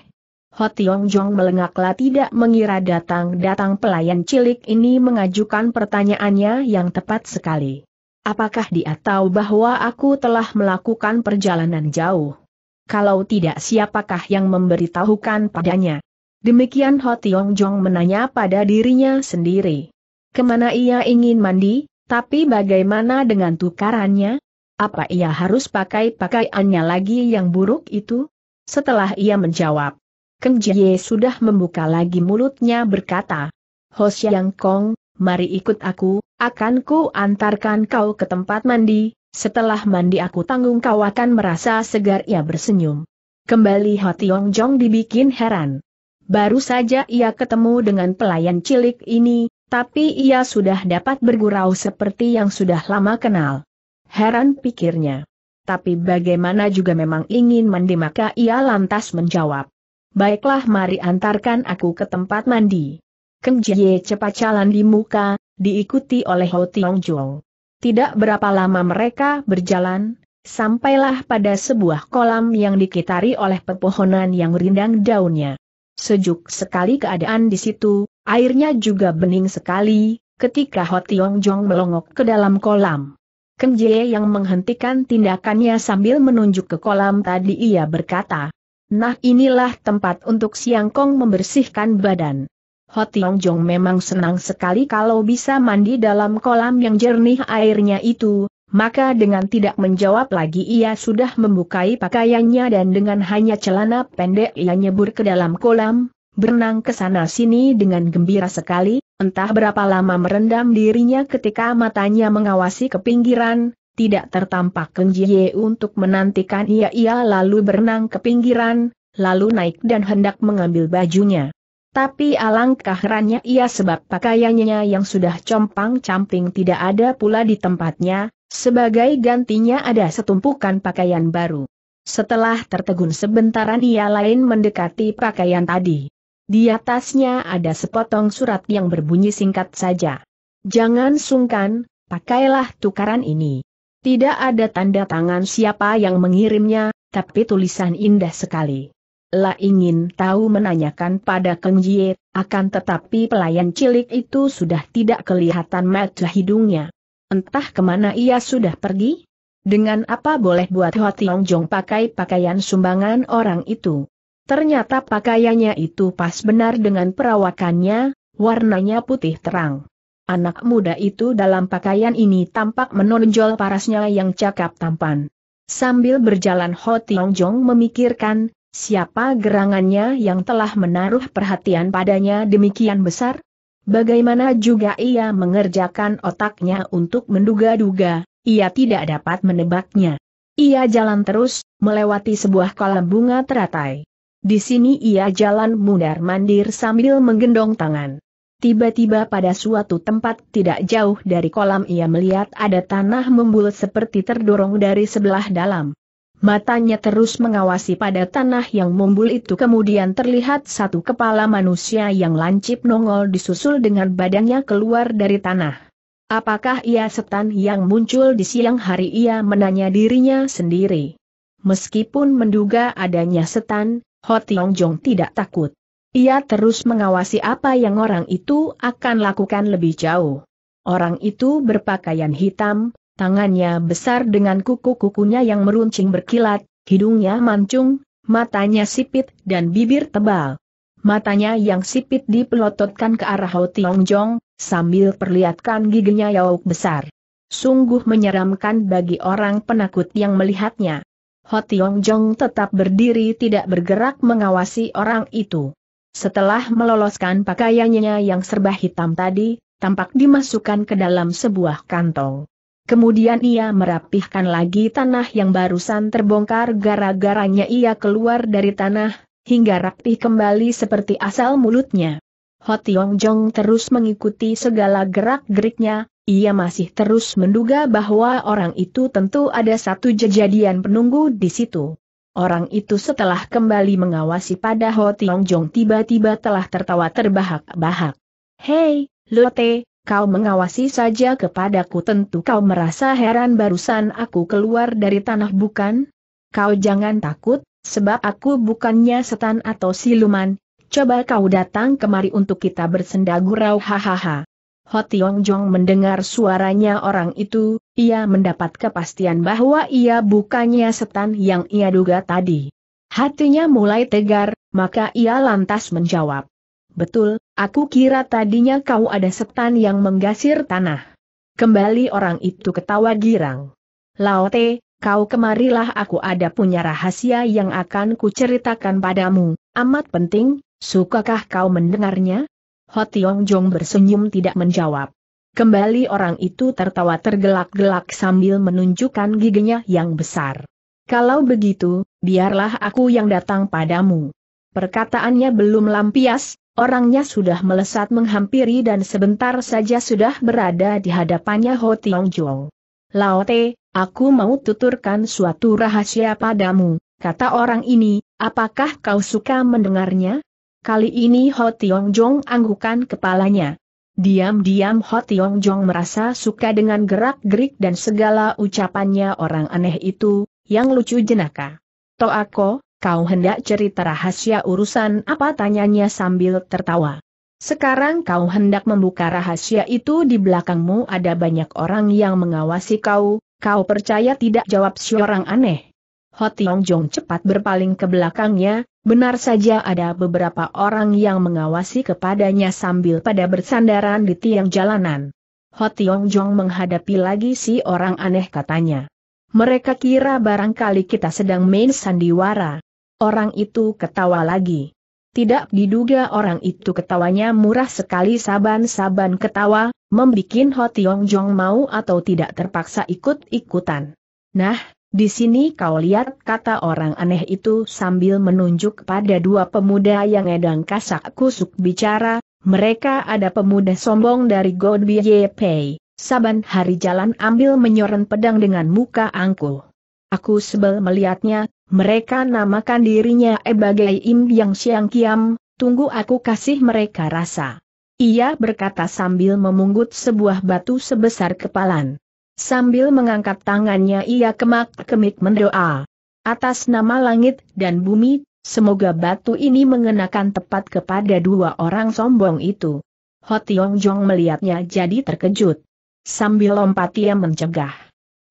Ho Tiong Jong melengaklah tidak mengira datang-datang pelayan cilik ini mengajukan pertanyaannya yang tepat sekali. Apakah dia tahu bahwa aku telah melakukan perjalanan jauh? Kalau tidak siapakah yang memberitahukan padanya? Demikian Ho Tiong Jong menanya pada dirinya sendiri. Kemana ia ingin mandi, tapi bagaimana dengan tukarannya? Apa ia harus pakai pakaiannya lagi yang buruk itu? Setelah ia menjawab, Keng Jie sudah membuka lagi mulutnya berkata, Hosiang Kong, mari ikut aku, akan ku antarkan kau ke tempat mandi, setelah mandi aku tanggung kau akan merasa segar ia bersenyum. Kembali Tiong Jong dibikin heran. Baru saja ia ketemu dengan pelayan cilik ini, tapi ia sudah dapat bergurau seperti yang sudah lama kenal. Heran pikirnya. Tapi bagaimana juga memang ingin mandi maka ia lantas menjawab baiklah mari antarkan aku ke tempat mandi. Keng Jie cepat jalan di muka, diikuti oleh Ho Tiong Jong. Tidak berapa lama mereka berjalan, sampailah pada sebuah kolam yang dikitari oleh pepohonan yang rindang daunnya. Sejuk sekali keadaan di situ, airnya juga bening sekali, ketika Ho Tiong Jong melongok ke dalam kolam. Keng Jie yang menghentikan tindakannya sambil menunjuk ke kolam tadi ia berkata, Nah inilah tempat untuk Siang Kong membersihkan badan. Ho Tiong Jong memang senang sekali kalau bisa mandi dalam kolam yang jernih airnya itu, maka dengan tidak menjawab lagi ia sudah membukai pakaiannya dan dengan hanya celana pendek ia nyebur ke dalam kolam, berenang ke sana sini dengan gembira sekali, entah berapa lama merendam dirinya ketika matanya mengawasi ke pinggiran, tidak tertampak Keng untuk menantikan ia-ia lalu berenang ke pinggiran, lalu naik dan hendak mengambil bajunya. Tapi alangkah herannya ia sebab pakaiannya yang sudah compang-camping tidak ada pula di tempatnya, sebagai gantinya ada setumpukan pakaian baru. Setelah tertegun sebentaran ia lain mendekati pakaian tadi. Di atasnya ada sepotong surat yang berbunyi singkat saja. Jangan sungkan, pakailah tukaran ini. Tidak ada tanda tangan siapa yang mengirimnya, tapi tulisan indah sekali. La ingin tahu menanyakan pada Kang Jie, akan tetapi pelayan cilik itu sudah tidak kelihatan mata hidungnya. Entah kemana ia sudah pergi? Dengan apa boleh buat Hoa Tiong Jong pakai pakaian sumbangan orang itu? Ternyata pakaiannya itu pas benar dengan perawakannya, warnanya putih terang. Anak muda itu dalam pakaian ini tampak menonjol parasnya yang cakap tampan. Sambil berjalan Ho Tiong Jong memikirkan, siapa gerangannya yang telah menaruh perhatian padanya demikian besar? Bagaimana juga ia mengerjakan otaknya untuk menduga-duga, ia tidak dapat menebaknya. Ia jalan terus, melewati sebuah kolam bunga teratai. Di sini ia jalan mundar-mandir sambil menggendong tangan. Tiba-tiba pada suatu tempat tidak jauh dari kolam ia melihat ada tanah membulat seperti terdorong dari sebelah dalam. Matanya terus mengawasi pada tanah yang mumbul itu kemudian terlihat satu kepala manusia yang lancip nongol disusul dengan badannya keluar dari tanah. Apakah ia setan yang muncul di siang hari ia menanya dirinya sendiri. Meskipun menduga adanya setan, Ho Tiong Jong tidak takut. Ia terus mengawasi apa yang orang itu akan lakukan lebih jauh. Orang itu berpakaian hitam, tangannya besar dengan kuku-kukunya yang meruncing berkilat, hidungnya mancung, matanya sipit dan bibir tebal. Matanya yang sipit dipelototkan ke arah Tiong Yongjong, sambil perlihatkan giginya yauk besar. Sungguh menyeramkan bagi orang penakut yang melihatnya. Ho Tiong Jong tetap berdiri tidak bergerak mengawasi orang itu. Setelah meloloskan pakaiannya yang serba hitam tadi, tampak dimasukkan ke dalam sebuah kantong. Kemudian ia merapihkan lagi tanah yang barusan terbongkar gara-garanya ia keluar dari tanah, hingga rapih kembali seperti asal mulutnya. Hotiong Jong terus mengikuti segala gerak-geriknya, ia masih terus menduga bahwa orang itu tentu ada satu kejadian penunggu di situ. Orang itu setelah kembali mengawasi pada Ho Tiong Jong tiba-tiba telah tertawa terbahak-bahak. Hei, Lote, kau mengawasi saja kepadaku tentu kau merasa heran barusan aku keluar dari tanah bukan? Kau jangan takut, sebab aku bukannya setan atau siluman, coba kau datang kemari untuk kita bersendagurau, hahaha. Ho Tiong Jong mendengar suaranya orang itu, ia mendapat kepastian bahwa ia bukannya setan yang ia duga tadi. Hatinya mulai tegar, maka ia lantas menjawab. Betul, aku kira tadinya kau ada setan yang menggasir tanah. Kembali orang itu ketawa girang. Laote, kau kemarilah aku ada punya rahasia yang akan kuceritakan padamu, amat penting, sukakah kau mendengarnya? Ho Tiong Jong bersenyum tidak menjawab. Kembali orang itu tertawa tergelak-gelak sambil menunjukkan giginya yang besar. Kalau begitu, biarlah aku yang datang padamu. Perkataannya belum lampias, orangnya sudah melesat menghampiri dan sebentar saja sudah berada di hadapannya Ho Tiong Jong. Laote, aku mau tuturkan suatu rahasia padamu, kata orang ini, apakah kau suka mendengarnya? Kali ini Ho Tiong Jong anggukan kepalanya. Diam-diam Ho Tiong Jong merasa suka dengan gerak-gerik dan segala ucapannya orang aneh itu, yang lucu jenaka. Toako, kau hendak cerita rahasia urusan apa tanyanya sambil tertawa. Sekarang kau hendak membuka rahasia itu di belakangmu ada banyak orang yang mengawasi kau, kau percaya tidak jawab seorang aneh. Ho Tiong Jong cepat berpaling ke belakangnya, benar saja ada beberapa orang yang mengawasi kepadanya sambil pada bersandaran di tiang jalanan. Ho Tiong Jong menghadapi lagi si orang aneh katanya. Mereka kira barangkali kita sedang main sandiwara. Orang itu ketawa lagi. Tidak diduga orang itu ketawanya murah sekali saban-saban ketawa, membikin Ho Tiong Jong mau atau tidak terpaksa ikut-ikutan. Nah, di sini kau lihat kata orang aneh itu sambil menunjuk pada dua pemuda yang edang kasak kusuk bicara, mereka ada pemuda sombong dari Godby Pei. saban hari jalan ambil menyoren pedang dengan muka angkuh. Aku sebel melihatnya, mereka namakan dirinya sebagai Im Yang Siang Kiam, tunggu aku kasih mereka rasa. Ia berkata sambil memungut sebuah batu sebesar kepalan. Sambil mengangkat tangannya ia kemak-kemik mendoa. Atas nama langit dan bumi, semoga batu ini mengenakan tepat kepada dua orang sombong itu. Hotiong Jong melihatnya jadi terkejut. Sambil lompat ia mencegah.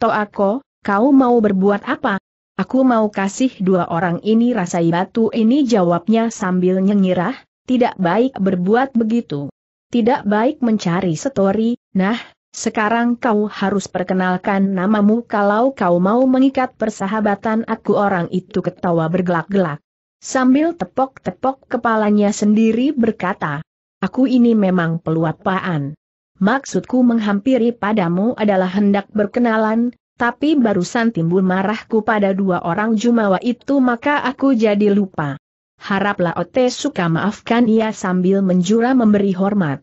Toako, kau mau berbuat apa? Aku mau kasih dua orang ini rasai batu ini jawabnya sambil nyengirah, tidak baik berbuat begitu. Tidak baik mencari setori, nah, sekarang kau harus perkenalkan namamu kalau kau mau mengikat persahabatan aku orang itu ketawa bergelak-gelak. Sambil tepok-tepok kepalanya sendiri berkata, Aku ini memang peluapaan. Maksudku menghampiri padamu adalah hendak berkenalan, tapi barusan timbul marahku pada dua orang Jumawa itu maka aku jadi lupa. Haraplah Ote suka maafkan ia sambil menjura memberi hormat.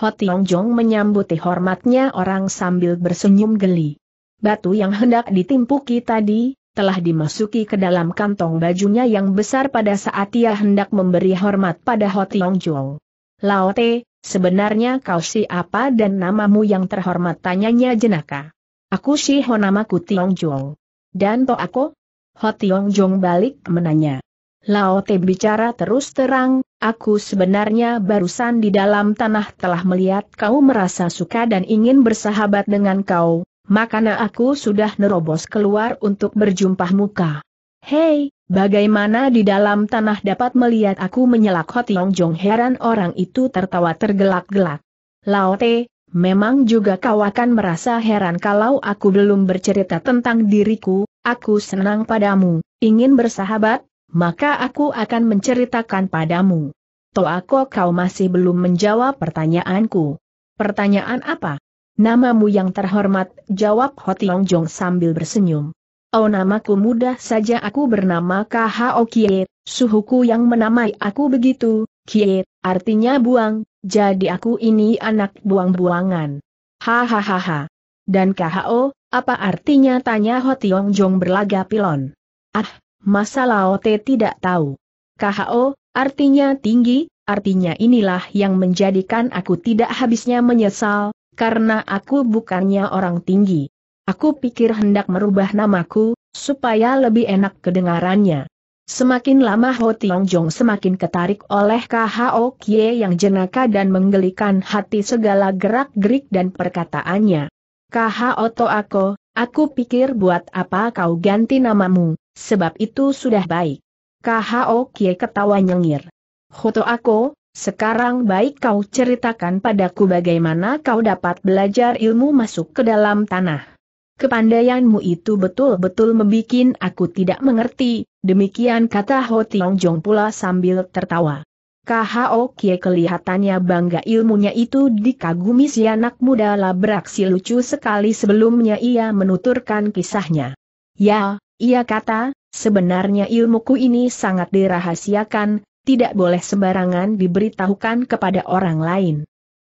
Ho Tiong Jong menyambuti hormatnya orang sambil bersenyum geli. Batu yang hendak ditimpuki tadi, telah dimasuki ke dalam kantong bajunya yang besar pada saat ia hendak memberi hormat pada Ho Tiong Jong. Laote, sebenarnya kau siapa dan namamu yang terhormat tanyanya jenaka. Aku si Ho namaku Tiong Jong. Dan to aku? Ho Tiong Jong balik menanya. Lao Te bicara terus terang, aku sebenarnya barusan di dalam tanah telah melihat kau merasa suka dan ingin bersahabat dengan kau, makanya aku sudah nerobos keluar untuk berjumpa muka. Hei, bagaimana di dalam tanah dapat melihat aku menyelak Hotiong Jong heran orang itu tertawa tergelak-gelak. Lao Te, memang juga kau akan merasa heran kalau aku belum bercerita tentang diriku, aku senang padamu, ingin bersahabat, maka aku akan menceritakan padamu. Toako kau masih belum menjawab pertanyaanku. Pertanyaan apa? Namamu yang terhormat, jawab Hotiong Jong sambil bersenyum. Oh namaku mudah saja aku bernama Kho Kiet, suhuku yang menamai aku begitu, Kiet, artinya buang, jadi aku ini anak buang-buangan. Hahaha. Dan KHO, apa artinya tanya Hotiong Jong berlaga pilon. Ah, Masa Laote tidak tahu. KHO, artinya tinggi, artinya inilah yang menjadikan aku tidak habisnya menyesal, karena aku bukannya orang tinggi. Aku pikir hendak merubah namaku, supaya lebih enak kedengarannya. Semakin lama Ho Tiong Jong semakin ketarik oleh KHO Kie yang jenaka dan menggelikan hati segala gerak-gerik dan perkataannya. KHO Toako, aku pikir buat apa kau ganti namamu, Sebab itu sudah baik. KHO Kie ketawa nyengir. Hoto aku, sekarang baik kau ceritakan padaku bagaimana kau dapat belajar ilmu masuk ke dalam tanah. Kepandaianmu itu betul-betul membuat aku tidak mengerti, demikian kata Ho Tiong Jong pula sambil tertawa. KHO Kie kelihatannya bangga ilmunya itu dikagumi si anak muda labrak si lucu sekali sebelumnya ia menuturkan kisahnya. Ya, ia kata, sebenarnya ilmuku ini sangat dirahasiakan, tidak boleh sembarangan diberitahukan kepada orang lain.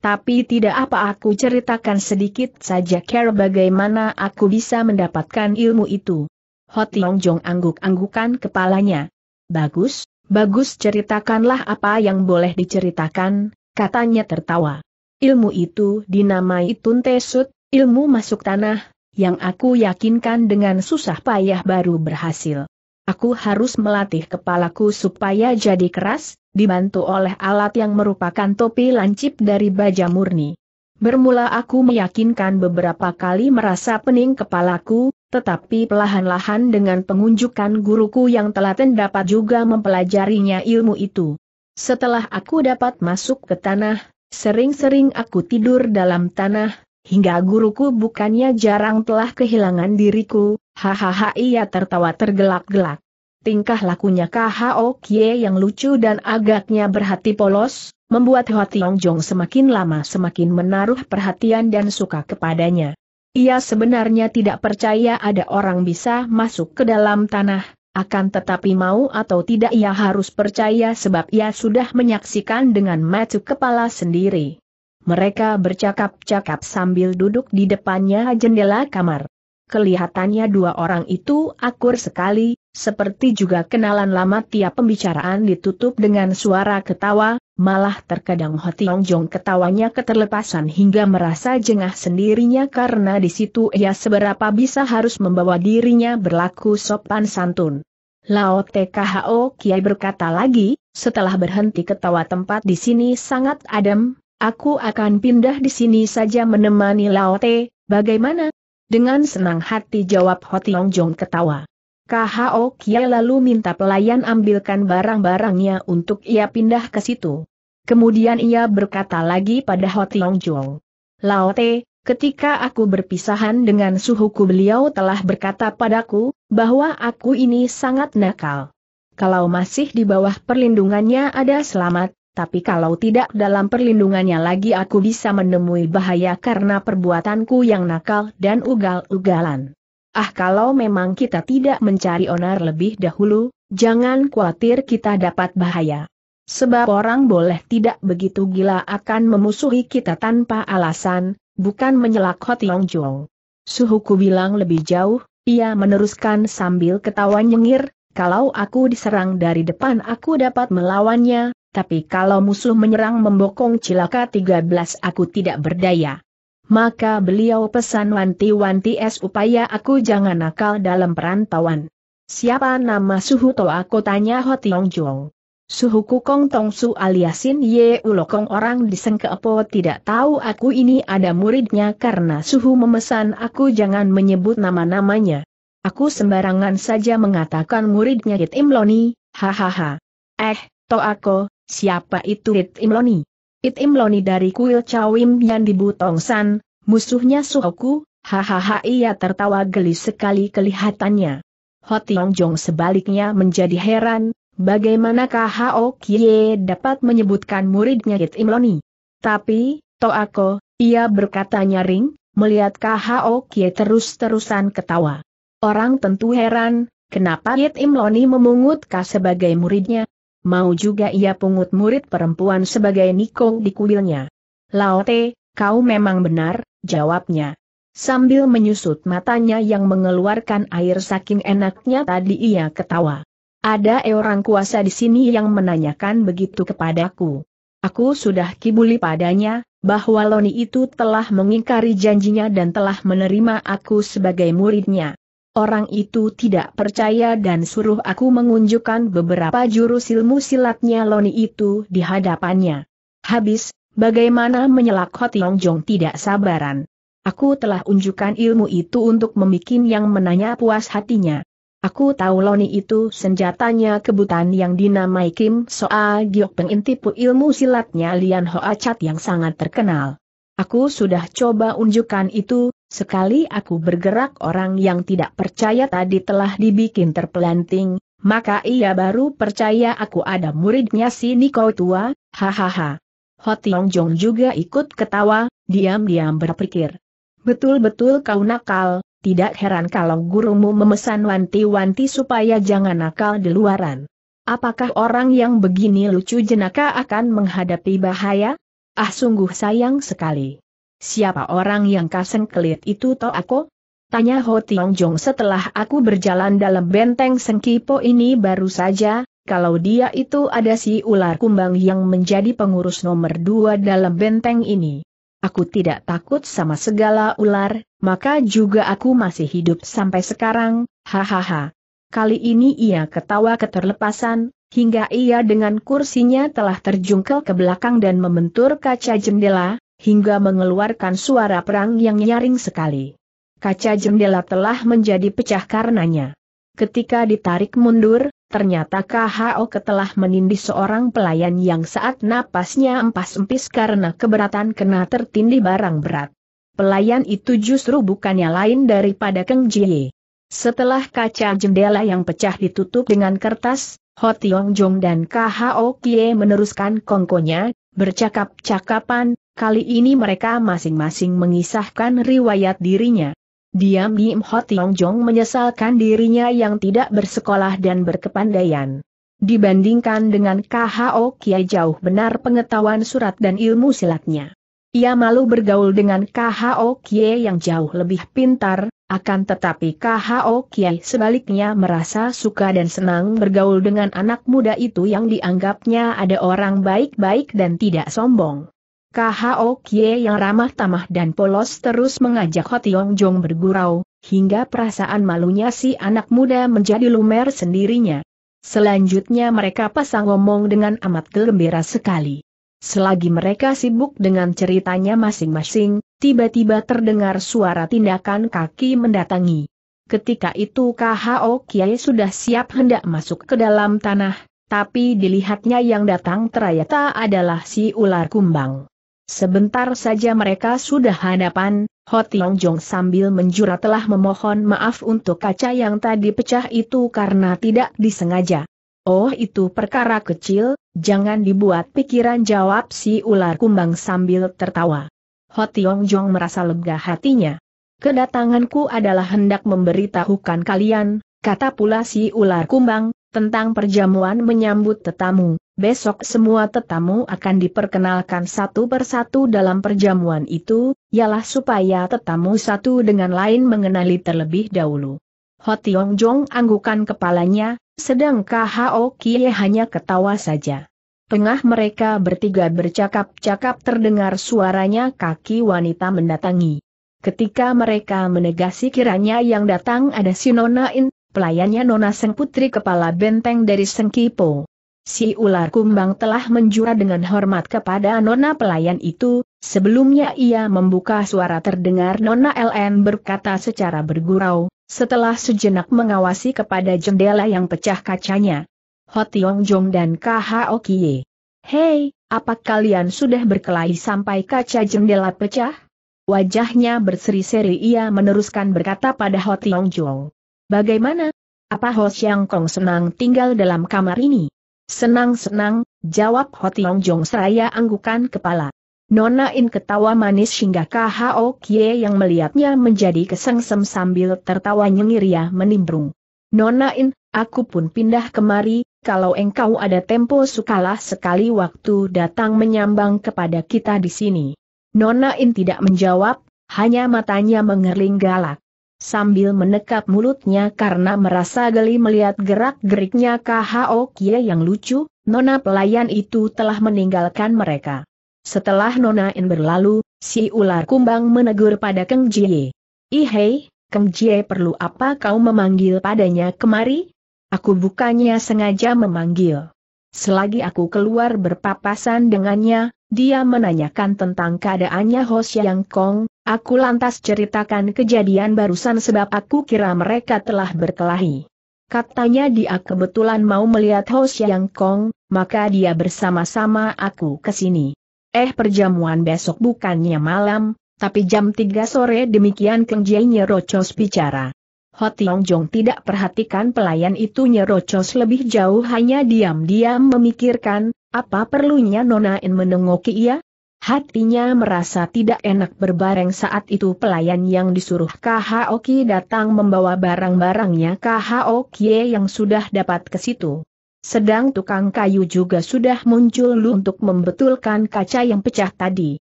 Tapi tidak apa aku ceritakan sedikit saja care bagaimana aku bisa mendapatkan ilmu itu. Hotiong Jong angguk-anggukan kepalanya. Bagus, bagus ceritakanlah apa yang boleh diceritakan, katanya tertawa. Ilmu itu dinamai Tuntesut, ilmu masuk tanah, yang aku yakinkan dengan susah payah baru berhasil. Aku harus melatih kepalaku supaya jadi keras, dibantu oleh alat yang merupakan topi lancip dari baja murni. Bermula aku meyakinkan beberapa kali merasa pening kepalaku, tetapi pelahan lahan dengan pengunjukan guruku yang telaten dapat juga mempelajarinya ilmu itu. Setelah aku dapat masuk ke tanah, sering-sering aku tidur dalam tanah, Hingga guruku bukannya jarang telah kehilangan diriku, hahaha ia tertawa tergelak-gelak. Tingkah lakunya KHO Kie yang lucu dan agaknya berhati polos, membuat hati Tiong Jong semakin lama semakin menaruh perhatian dan suka kepadanya. Ia sebenarnya tidak percaya ada orang bisa masuk ke dalam tanah, akan tetapi mau atau tidak ia harus percaya sebab ia sudah menyaksikan dengan mata kepala sendiri. Mereka bercakap-cakap sambil duduk di depannya jendela kamar. Kelihatannya dua orang itu akur sekali, seperti juga kenalan lama tiap pembicaraan ditutup dengan suara ketawa, malah terkadang Hotiong Jong ketawanya keterlepasan hingga merasa jengah sendirinya karena di situ ia seberapa bisa harus membawa dirinya berlaku sopan santun. Lao TKHO Kiai berkata lagi, setelah berhenti ketawa tempat di sini sangat adem, Aku akan pindah di sini saja menemani Lao Laote, bagaimana? Dengan senang hati jawab Hotiong Jong ketawa. KHO Kia lalu minta pelayan ambilkan barang-barangnya untuk ia pindah ke situ. Kemudian ia berkata lagi pada Hotiong Jong. Laote, ketika aku berpisahan dengan suhuku beliau telah berkata padaku, bahwa aku ini sangat nakal. Kalau masih di bawah perlindungannya ada selamat, tapi kalau tidak dalam perlindungannya lagi aku bisa menemui bahaya karena perbuatanku yang nakal dan ugal-ugalan. Ah kalau memang kita tidak mencari onar lebih dahulu, jangan khawatir kita dapat bahaya. Sebab orang boleh tidak begitu gila akan memusuhi kita tanpa alasan, bukan menyelak Hot Yong Jong. Suhuku bilang lebih jauh, ia meneruskan sambil ketawa nyengir, kalau aku diserang dari depan aku dapat melawannya, tapi kalau musuh menyerang membokong cilaka 13 aku tidak berdaya. Maka beliau pesan wanti-wanti es upaya aku jangan nakal dalam perantauan. Siapa nama suhu to aku tanya Ho Tiong Jong. Suhu Kong Tong Su aliasin Ye Ulokong orang di Sengkeepo tidak tahu aku ini ada muridnya karena Suhu memesan aku jangan menyebut nama-namanya. Aku sembarangan saja mengatakan muridnya Hit Imloni, hahaha. Eh, to aku, Siapa itu It Imloni? It Imloni dari kuil Cawim yang di Butongsan, musuhnya Suhoku, hahaha ia tertawa geli sekali kelihatannya. Tiong Jong sebaliknya menjadi heran, bagaimanakah Hao Kie dapat menyebutkan muridnya It Imloni? Tapi, Toako, ia berkata nyaring, melihat Hao Kie terus-terusan ketawa. Orang tentu heran, kenapa It Imloni memungut Ka sebagai muridnya, mau juga ia pungut murid perempuan sebagai Niko di kuilnya. Laote, kau memang benar, jawabnya. Sambil menyusut matanya yang mengeluarkan air saking enaknya tadi ia ketawa. Ada orang kuasa di sini yang menanyakan begitu kepadaku. Aku sudah kibuli padanya, bahwa Loni itu telah mengingkari janjinya dan telah menerima aku sebagai muridnya. Orang itu tidak percaya dan suruh aku mengunjukkan beberapa jurus ilmu silatnya Loni itu di hadapannya. Habis, bagaimana menyelak Hotiong Jong tidak sabaran. Aku telah unjukkan ilmu itu untuk membuat yang menanya puas hatinya. Aku tahu Loni itu senjatanya kebutan yang dinamai Kim Soa Giok pengintipu ilmu silatnya Lian Hoa Chat yang sangat terkenal. Aku sudah coba unjukkan itu, Sekali aku bergerak orang yang tidak percaya tadi telah dibikin terpelanting, maka ia baru percaya aku ada muridnya si Niko tua, hahaha. Hotiong Jong juga ikut ketawa, diam-diam berpikir. Betul-betul kau nakal, tidak heran kalau gurumu memesan wanti-wanti supaya jangan nakal di luaran. Apakah orang yang begini lucu jenaka akan menghadapi bahaya? Ah sungguh sayang sekali siapa orang yang kelit itu toh aku? Tanya Ho Tiong Jong setelah aku berjalan dalam benteng Sengkipo ini baru saja, kalau dia itu ada si ular kumbang yang menjadi pengurus nomor dua dalam benteng ini. Aku tidak takut sama segala ular, maka juga aku masih hidup sampai sekarang, hahaha. Kali ini ia ketawa keterlepasan, hingga ia dengan kursinya telah terjungkel ke belakang dan membentur kaca jendela, hingga mengeluarkan suara perang yang nyaring sekali. Kaca jendela telah menjadi pecah karenanya. Ketika ditarik mundur, ternyata KHO telah menindih seorang pelayan yang saat napasnya empas-empis karena keberatan kena tertindih barang berat. Pelayan itu justru bukannya lain daripada Keng Jie. Setelah kaca jendela yang pecah ditutup dengan kertas, Ho Tiong Jong dan KHO Kie meneruskan kongkonya, bercakap-cakapan, Kali ini mereka masing-masing mengisahkan riwayat dirinya. Diam diam Ho Tiong Jong menyesalkan dirinya yang tidak bersekolah dan berkepandaian. Dibandingkan dengan KHO Kiai jauh benar pengetahuan surat dan ilmu silatnya. Ia malu bergaul dengan KHO Kiai yang jauh lebih pintar, akan tetapi KHO Kiai sebaliknya merasa suka dan senang bergaul dengan anak muda itu yang dianggapnya ada orang baik-baik dan tidak sombong. KHO Kie yang ramah tamah dan polos terus mengajak Hotiong Jong bergurau, hingga perasaan malunya si anak muda menjadi lumer sendirinya. Selanjutnya mereka pasang ngomong dengan amat gembira sekali. Selagi mereka sibuk dengan ceritanya masing-masing, tiba-tiba terdengar suara tindakan kaki mendatangi. Ketika itu KHO Kiai sudah siap hendak masuk ke dalam tanah, tapi dilihatnya yang datang ternyata adalah si ular kumbang. Sebentar saja mereka sudah hadapan, Ho Tiong Jong sambil menjura telah memohon maaf untuk kaca yang tadi pecah itu karena tidak disengaja. Oh itu perkara kecil, jangan dibuat pikiran jawab si ular kumbang sambil tertawa. Ho Tiong Jong merasa lega hatinya. Kedatanganku adalah hendak memberitahukan kalian, kata pula si ular kumbang, tentang perjamuan menyambut tetamu. Besok semua tetamu akan diperkenalkan satu persatu dalam perjamuan itu, ialah supaya tetamu satu dengan lain mengenali terlebih dahulu. Ho Tiong Jong anggukan kepalanya, sedang Hao Kie hanya ketawa saja. Tengah mereka bertiga bercakap-cakap terdengar suaranya kaki wanita mendatangi. Ketika mereka menegasi kiranya yang datang ada si Nona In, pelayannya Nona Seng Putri kepala benteng dari Sengkipo. Si ular kumbang telah menjura dengan hormat kepada nona pelayan itu, sebelumnya ia membuka suara terdengar nona LN berkata secara bergurau, setelah sejenak mengawasi kepada jendela yang pecah kacanya. Hotiong Jong dan K.H. Kie. Hei, apa kalian sudah berkelahi sampai kaca jendela pecah? Wajahnya berseri-seri ia meneruskan berkata pada Hotiong Jong. Bagaimana? Apa Ho Yang Kong senang tinggal dalam kamar ini? Senang-senang, jawab Hotiong Jong saya anggukan kepala. Nona In ketawa manis hingga Khao Kie yang melihatnya menjadi kesengsem sambil tertawa nyengir menimbrung. Nona In, aku pun pindah kemari, kalau engkau ada tempo sukalah sekali waktu datang menyambang kepada kita di sini. Nona In tidak menjawab, hanya matanya mengerling galak sambil menekap mulutnya karena merasa geli melihat gerak-geriknya KHO Kie yang lucu, nona pelayan itu telah meninggalkan mereka. Setelah Nona In berlalu, si ular kumbang menegur pada Keng Jie. Ihei, Keng Jie perlu apa kau memanggil padanya kemari? Aku bukannya sengaja memanggil. Selagi aku keluar berpapasan dengannya, dia menanyakan tentang keadaannya Ho yang Kong, Aku lantas ceritakan kejadian barusan sebab aku kira mereka telah berkelahi. Katanya dia kebetulan mau melihat Ho Xiang Kong, maka dia bersama-sama aku ke sini. Eh perjamuan besok bukannya malam, tapi jam 3 sore demikian Keng Jie Nyerocos bicara. Ho Tiong Jong tidak perhatikan pelayan itu Nyerocos lebih jauh hanya diam-diam memikirkan, apa perlunya Nona In menengoki ia? Hatinya merasa tidak enak berbareng saat itu pelayan yang disuruh KHOK datang membawa barang-barangnya KHOK yang sudah dapat ke situ. Sedang tukang kayu juga sudah muncul lu untuk membetulkan kaca yang pecah tadi.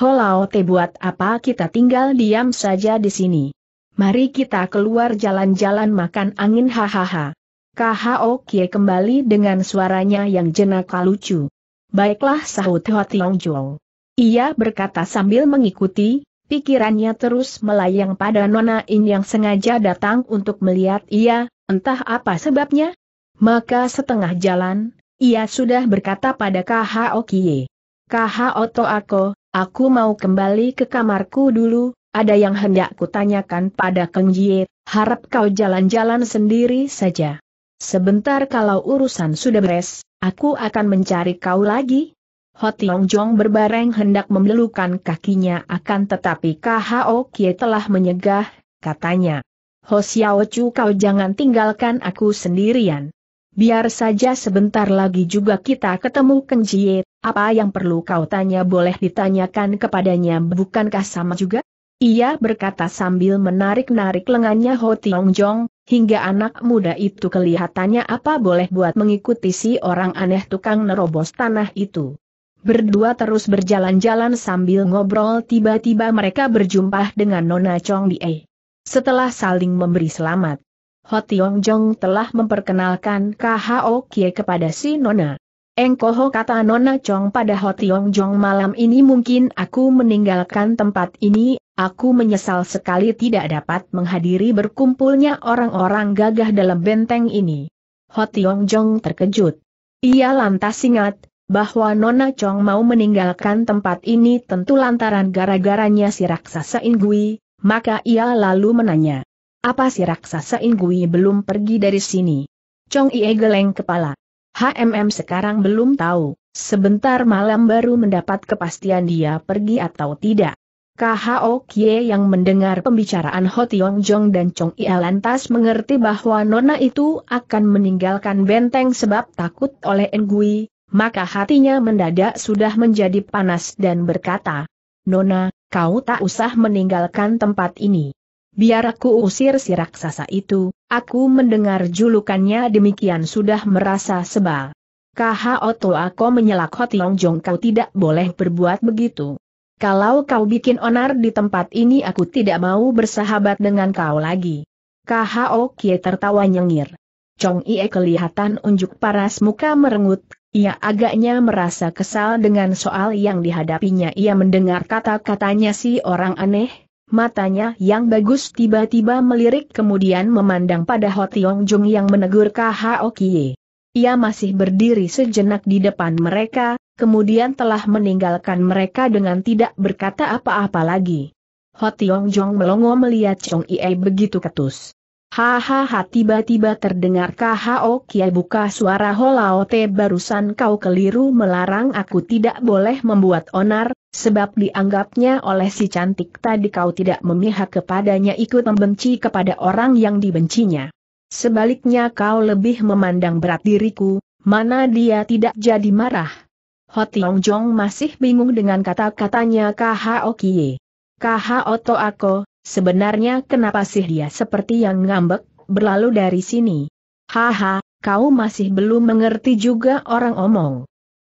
Holau te buat apa kita tinggal diam saja di sini. Mari kita keluar jalan-jalan makan angin hahaha. KHO kembali dengan suaranya yang jenaka lucu. Baiklah sahut hati Longjong. Ia berkata sambil mengikuti, pikirannya terus melayang pada Nona In yang sengaja datang untuk melihat ia, entah apa sebabnya. Maka setengah jalan, ia sudah berkata pada KHO Kie. KHO Toako, aku mau kembali ke kamarku dulu, ada yang hendak kutanyakan pada Keng Jie, harap kau jalan-jalan sendiri saja. Sebentar kalau urusan sudah beres, aku akan mencari kau lagi, Hotiong Jong berbareng hendak membelukkan kakinya akan tetapi KHO Kie telah menyegah, katanya. Ho Xiao Chu kau jangan tinggalkan aku sendirian. Biar saja sebentar lagi juga kita ketemu Jie, apa yang perlu kau tanya boleh ditanyakan kepadanya bukankah sama juga? Ia berkata sambil menarik-narik lengannya Ho Tiong Jong, hingga anak muda itu kelihatannya apa boleh buat mengikuti si orang aneh tukang nerobos tanah itu. Berdua terus berjalan-jalan sambil ngobrol tiba-tiba mereka berjumpa dengan Nona Chong Bie. Setelah saling memberi selamat, Ho Tiong Jong telah memperkenalkan KHO Kie kepada si Nona. Engkoho kata Nona Chong pada Ho Tiong Jong malam ini mungkin aku meninggalkan tempat ini, aku menyesal sekali tidak dapat menghadiri berkumpulnya orang-orang gagah dalam benteng ini. Ho Tiong Jong terkejut. Ia lantas ingat, bahwa Nona Chong mau meninggalkan tempat ini tentu lantaran gara-garanya si raksasa Ingui, maka ia lalu menanya. Apa si raksasa Ingui belum pergi dari sini? Chong Ie geleng kepala. HMM sekarang belum tahu, sebentar malam baru mendapat kepastian dia pergi atau tidak. KHO Kie yang mendengar pembicaraan Ho Tiong Jong dan Chong Ie lantas mengerti bahwa Nona itu akan meninggalkan benteng sebab takut oleh Engui, maka hatinya mendadak sudah menjadi panas dan berkata, Nona, kau tak usah meninggalkan tempat ini. Biar aku usir si raksasa itu, aku mendengar julukannya demikian sudah merasa sebal. To aku menyelak Hotiong Jong kau tidak boleh berbuat begitu. Kalau kau bikin onar di tempat ini aku tidak mau bersahabat dengan kau lagi. Kaha Kie tertawa nyengir. Chong Ie kelihatan unjuk paras muka merengut, ia agaknya merasa kesal dengan soal yang dihadapinya. Ia mendengar kata-katanya si orang aneh, matanya yang bagus tiba-tiba melirik kemudian memandang pada Ho Tiong Jung yang menegur Kha Kie. Ia masih berdiri sejenak di depan mereka, kemudian telah meninggalkan mereka dengan tidak berkata apa-apa lagi. Ho Tiong Jong melongo melihat Chong Ie begitu ketus. Hahaha tiba-tiba terdengar KHO Kiai buka suara Holaote barusan kau keliru melarang aku tidak boleh membuat onar, sebab dianggapnya oleh si cantik tadi kau tidak memihak kepadanya ikut membenci kepada orang yang dibencinya. Sebaliknya kau lebih memandang berat diriku, mana dia tidak jadi marah. Hotiong Jong masih bingung dengan kata-katanya KHO Kiai. KHO Toako, Sebenarnya kenapa sih dia seperti yang ngambek, berlalu dari sini? Haha, kau masih belum mengerti juga orang omong.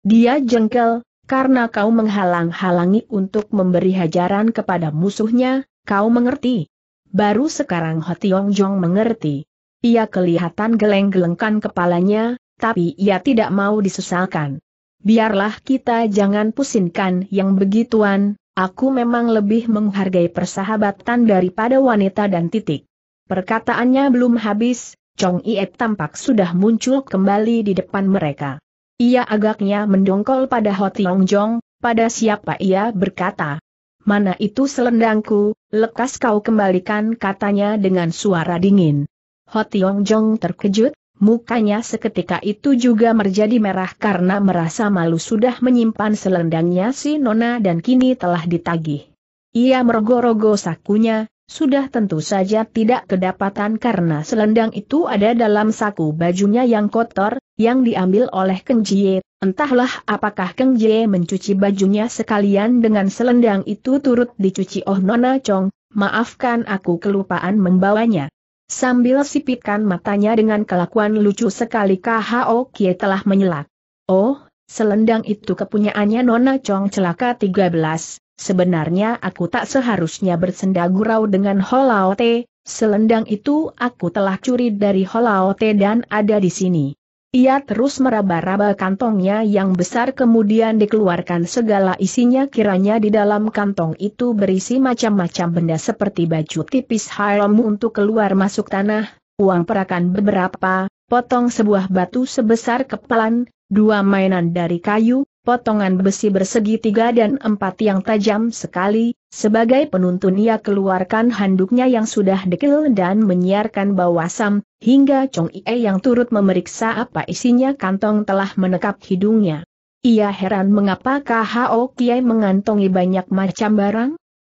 Dia jengkel, karena kau menghalang-halangi untuk memberi hajaran kepada musuhnya, kau mengerti? Baru sekarang Hotiong Jong mengerti. Ia kelihatan geleng-gelengkan kepalanya, tapi ia tidak mau disesalkan. Biarlah kita jangan pusingkan yang begituan, Aku memang lebih menghargai persahabatan daripada wanita dan titik. Perkataannya belum habis, Chong Iet tampak sudah muncul kembali di depan mereka. Ia agaknya mendongkol pada Ho Tiong Jong, pada siapa ia berkata. Mana itu selendangku, lekas kau kembalikan katanya dengan suara dingin. Ho Tiong Jong terkejut, Mukanya seketika itu juga menjadi merah karena merasa malu sudah menyimpan selendangnya si Nona dan kini telah ditagih. Ia merogo-rogo sakunya, sudah tentu saja tidak kedapatan karena selendang itu ada dalam saku bajunya yang kotor, yang diambil oleh Keng Jie. Entahlah apakah Keng Jie mencuci bajunya sekalian dengan selendang itu turut dicuci Oh Nona Chong, maafkan aku kelupaan membawanya sambil sipitkan matanya dengan kelakuan lucu sekali K.H.O. Kie telah menyelak. Oh, selendang itu kepunyaannya Nona Chong celaka 13. Sebenarnya aku tak seharusnya bersenda gurau dengan Holaote, selendang itu aku telah curi dari Holaote dan ada di sini. Ia terus meraba-raba kantongnya yang besar kemudian dikeluarkan segala isinya kiranya di dalam kantong itu berisi macam-macam benda seperti baju tipis haram untuk keluar masuk tanah, uang perakan beberapa, potong sebuah batu sebesar kepalan, dua mainan dari kayu, potongan besi bersegi tiga dan empat yang tajam sekali, sebagai penuntun ia keluarkan handuknya yang sudah dekil dan menyiarkan bau asam, hingga Chong Ie yang turut memeriksa apa isinya kantong telah menekap hidungnya. Ia heran mengapa KHO Kiai mengantongi banyak macam barang?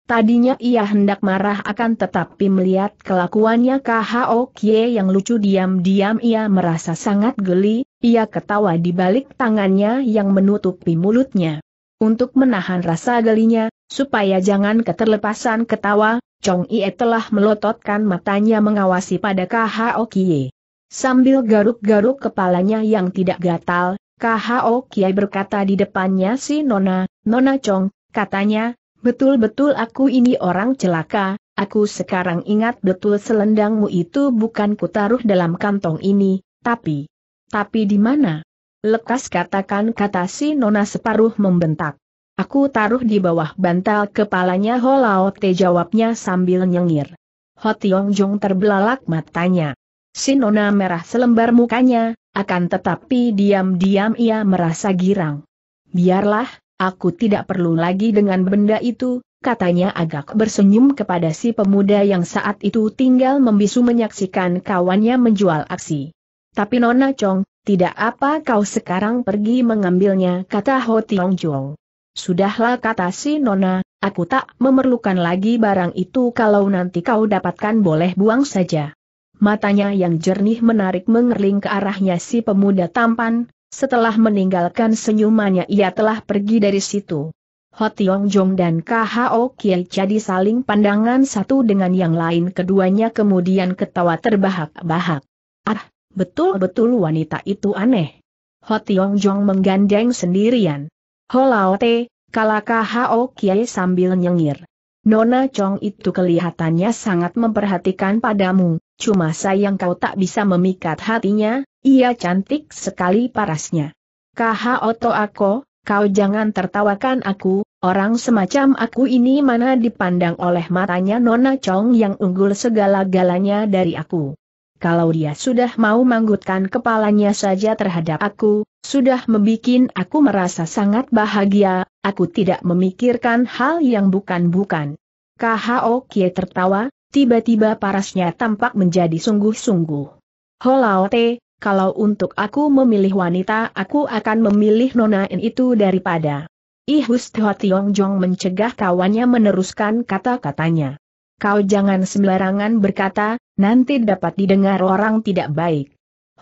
Tadinya ia hendak marah akan tetapi melihat kelakuannya KHO Kiai yang lucu diam-diam ia merasa sangat geli, ia ketawa di balik tangannya yang menutupi mulutnya. Untuk menahan rasa gelinya, supaya jangan keterlepasan ketawa, Chong Ie telah melototkan matanya mengawasi pada KHO Kie. Sambil garuk-garuk kepalanya yang tidak gatal, KHO Kie berkata di depannya si Nona, Nona Chong, katanya, betul-betul aku ini orang celaka, aku sekarang ingat betul selendangmu itu bukan kutaruh dalam kantong ini, tapi... Tapi di mana? Lekas katakan kata si Nona separuh membentak. Aku taruh di bawah bantal kepalanya Lao Te jawabnya sambil nyengir. Ho Tiong Jong terbelalak matanya. Si Nona merah selembar mukanya, akan tetapi diam-diam ia merasa girang. Biarlah, aku tidak perlu lagi dengan benda itu, katanya agak bersenyum kepada si pemuda yang saat itu tinggal membisu menyaksikan kawannya menjual aksi. Tapi Nona Chong, tidak apa kau sekarang pergi mengambilnya kata Ho Tiong Jong. Sudahlah kata si Nona, aku tak memerlukan lagi barang itu kalau nanti kau dapatkan boleh buang saja. Matanya yang jernih menarik mengerling ke arahnya si pemuda tampan, setelah meninggalkan senyumannya ia telah pergi dari situ. Ho Tiong Jong dan KHO Kiai jadi saling pandangan satu dengan yang lain keduanya kemudian ketawa terbahak-bahak. Ah, betul-betul wanita itu aneh. Ho Tiong Jong menggandeng sendirian. Ho Lao Te, kalaka Hao Kiai sambil nyengir. Nona Chong itu kelihatannya sangat memperhatikan padamu, cuma sayang kau tak bisa memikat hatinya, ia cantik sekali parasnya. Kaha oto Ako, kau jangan tertawakan aku, orang semacam aku ini mana dipandang oleh matanya Nona Chong yang unggul segala-galanya dari aku kalau dia sudah mau manggutkan kepalanya saja terhadap aku, sudah membuat aku merasa sangat bahagia, aku tidak memikirkan hal yang bukan-bukan. KHO Kie tertawa, tiba-tiba parasnya tampak menjadi sungguh-sungguh. Holaote, kalau untuk aku memilih wanita aku akan memilih nonain itu daripada. Ihus Tiong Jong mencegah kawannya meneruskan kata-katanya. Kau jangan sembarangan berkata, nanti dapat didengar orang tidak baik.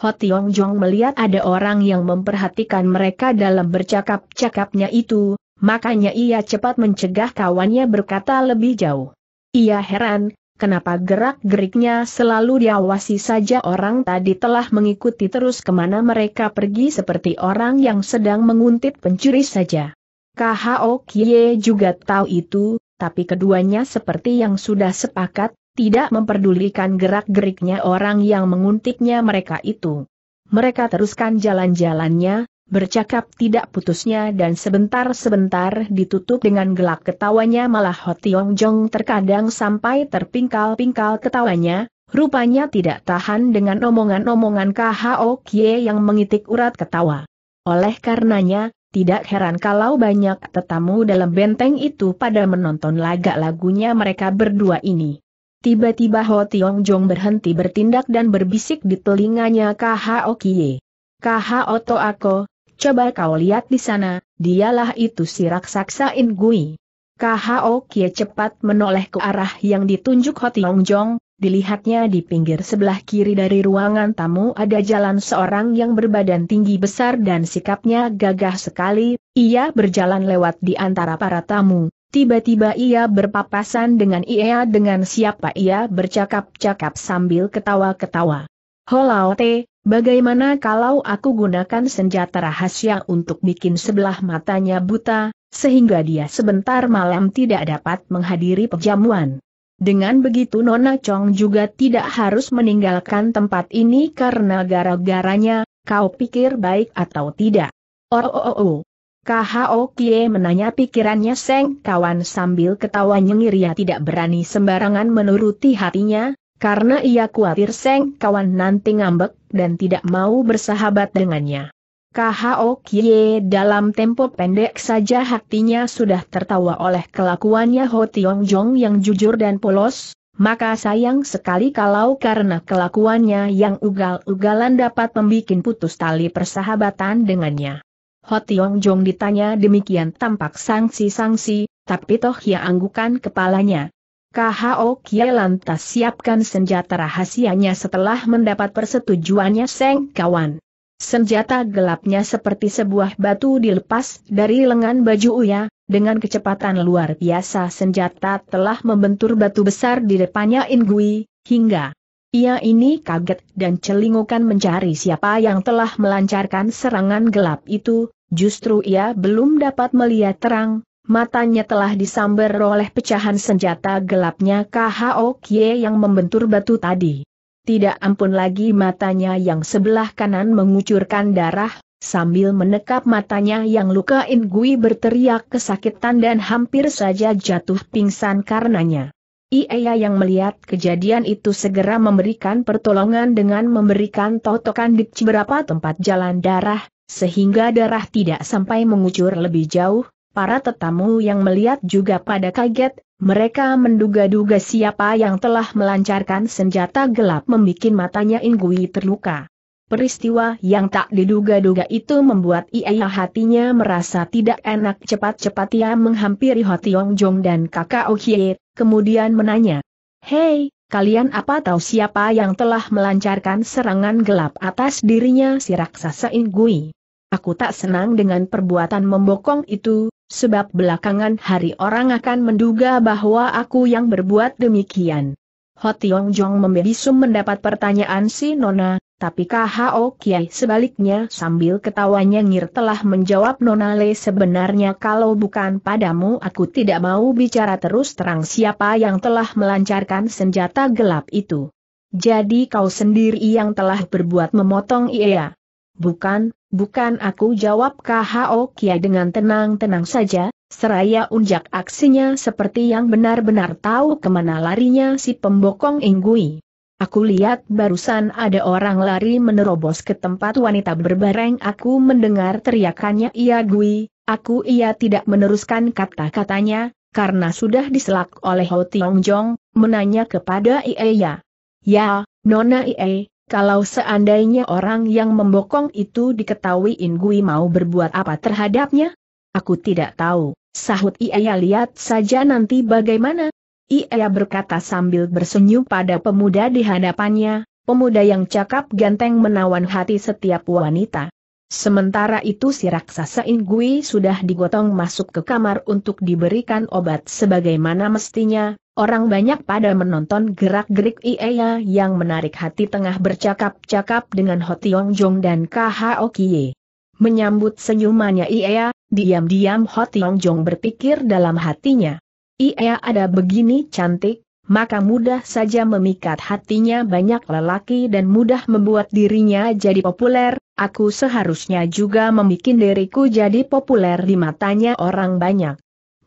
Ho Tiong Jong melihat ada orang yang memperhatikan mereka dalam bercakap-cakapnya itu, makanya ia cepat mencegah kawannya berkata lebih jauh. Ia heran, kenapa gerak-geriknya selalu diawasi saja orang tadi telah mengikuti terus kemana mereka pergi seperti orang yang sedang menguntit pencuri saja. KHO Kie juga tahu itu, tapi keduanya seperti yang sudah sepakat, tidak memperdulikan gerak-geriknya orang yang menguntiknya mereka itu. Mereka teruskan jalan-jalannya, bercakap tidak putusnya dan sebentar-sebentar ditutup dengan gelak ketawanya malah Hotiong Jong terkadang sampai terpingkal-pingkal ketawanya, rupanya tidak tahan dengan omongan-omongan KHO yang mengitik urat ketawa. Oleh karenanya, tidak heran kalau banyak tetamu dalam benteng itu pada menonton laga lagunya mereka berdua ini. Tiba-tiba Ho Tiong Jong berhenti bertindak dan berbisik di telinganya KH Okiye. KH Oto Ako, coba kau lihat di sana, dialah itu si raksasa Ingui. KH Okiye cepat menoleh ke arah yang ditunjuk Ho Tiong Jong, Dilihatnya di pinggir sebelah kiri dari ruangan tamu ada jalan seorang yang berbadan tinggi besar dan sikapnya gagah sekali, ia berjalan lewat di antara para tamu. Tiba-tiba ia berpapasan dengan ia dengan siapa ia bercakap-cakap sambil ketawa-ketawa. Holaote, bagaimana kalau aku gunakan senjata rahasia untuk bikin sebelah matanya buta, sehingga dia sebentar malam tidak dapat menghadiri perjamuan. Dengan begitu Nona Chong juga tidak harus meninggalkan tempat ini karena gara-garanya, kau pikir baik atau tidak? Oh oh oh oh. KHO Kie menanya pikirannya Seng kawan sambil ketawa nyengir ia tidak berani sembarangan menuruti hatinya, karena ia khawatir Seng kawan nanti ngambek dan tidak mau bersahabat dengannya. KHO Kie dalam tempo pendek saja hatinya sudah tertawa oleh kelakuannya Ho Tiong Jong yang jujur dan polos, maka sayang sekali kalau karena kelakuannya yang ugal-ugalan dapat membuat putus tali persahabatan dengannya. Ho Tiong Jong ditanya demikian tampak sangsi-sangsi, tapi toh ia anggukan kepalanya. KHO Kie lantas siapkan senjata rahasianya setelah mendapat persetujuannya Seng Kawan. Senjata gelapnya seperti sebuah batu dilepas dari lengan baju Uya, dengan kecepatan luar biasa senjata telah membentur batu besar di depannya Ingui, hingga ia ini kaget dan celingukan mencari siapa yang telah melancarkan serangan gelap itu, justru ia belum dapat melihat terang, matanya telah disamber oleh pecahan senjata gelapnya KHOK yang membentur batu tadi. Tidak ampun lagi matanya yang sebelah kanan mengucurkan darah, sambil menekap matanya yang luka Ingui berteriak kesakitan dan hampir saja jatuh pingsan karenanya. Ia yang melihat kejadian itu segera memberikan pertolongan dengan memberikan totokan di beberapa tempat jalan darah, sehingga darah tidak sampai mengucur lebih jauh, para tetamu yang melihat juga pada kaget, mereka menduga-duga siapa yang telah melancarkan senjata gelap membuat matanya Ingui terluka. Peristiwa yang tak diduga-duga itu membuat ia hatinya merasa tidak enak cepat-cepat ia menghampiri Hotiong Jong dan kakak Okie, oh kemudian menanya. Hei, kalian apa tahu siapa yang telah melancarkan serangan gelap atas dirinya si raksasa Ingui? Aku tak senang dengan perbuatan membokong itu, sebab belakangan hari orang akan menduga bahwa aku yang berbuat demikian. Ho Tiong Jong membisum mendapat pertanyaan si Nona, tapi KHO Kiai sebaliknya sambil ketawanya ngir telah menjawab Nona Le sebenarnya kalau bukan padamu aku tidak mau bicara terus terang siapa yang telah melancarkan senjata gelap itu. Jadi kau sendiri yang telah berbuat memotong Iya. Bukan, Bukan aku jawab KHO Kia dengan tenang-tenang saja, seraya unjak aksinya seperti yang benar-benar tahu kemana larinya si pembokong Inggui. Aku lihat barusan ada orang lari menerobos ke tempat wanita berbareng aku mendengar teriakannya Ia Gui, aku ia tidak meneruskan kata-katanya, karena sudah diselak oleh Ho Tiong Jong, menanya kepada Ie Ya. Ya, Nona Ie, kalau seandainya orang yang membokong itu diketahui Ingui mau berbuat apa terhadapnya? Aku tidak tahu, sahut Ia lihat saja nanti bagaimana. Ia berkata sambil bersenyum pada pemuda di hadapannya, pemuda yang cakap ganteng menawan hati setiap wanita. Sementara itu si raksasa Ingui sudah digotong masuk ke kamar untuk diberikan obat sebagaimana mestinya, orang banyak pada menonton gerak-gerik Ieya yang menarik hati tengah bercakap-cakap dengan Ho Tiong Jong dan Khao Kie. Menyambut senyumannya Ieya, diam-diam Ho Tiong Jong berpikir dalam hatinya. Ieya ada begini cantik, maka mudah saja memikat hatinya banyak lelaki dan mudah membuat dirinya jadi populer, aku seharusnya juga membuat diriku jadi populer di matanya orang banyak.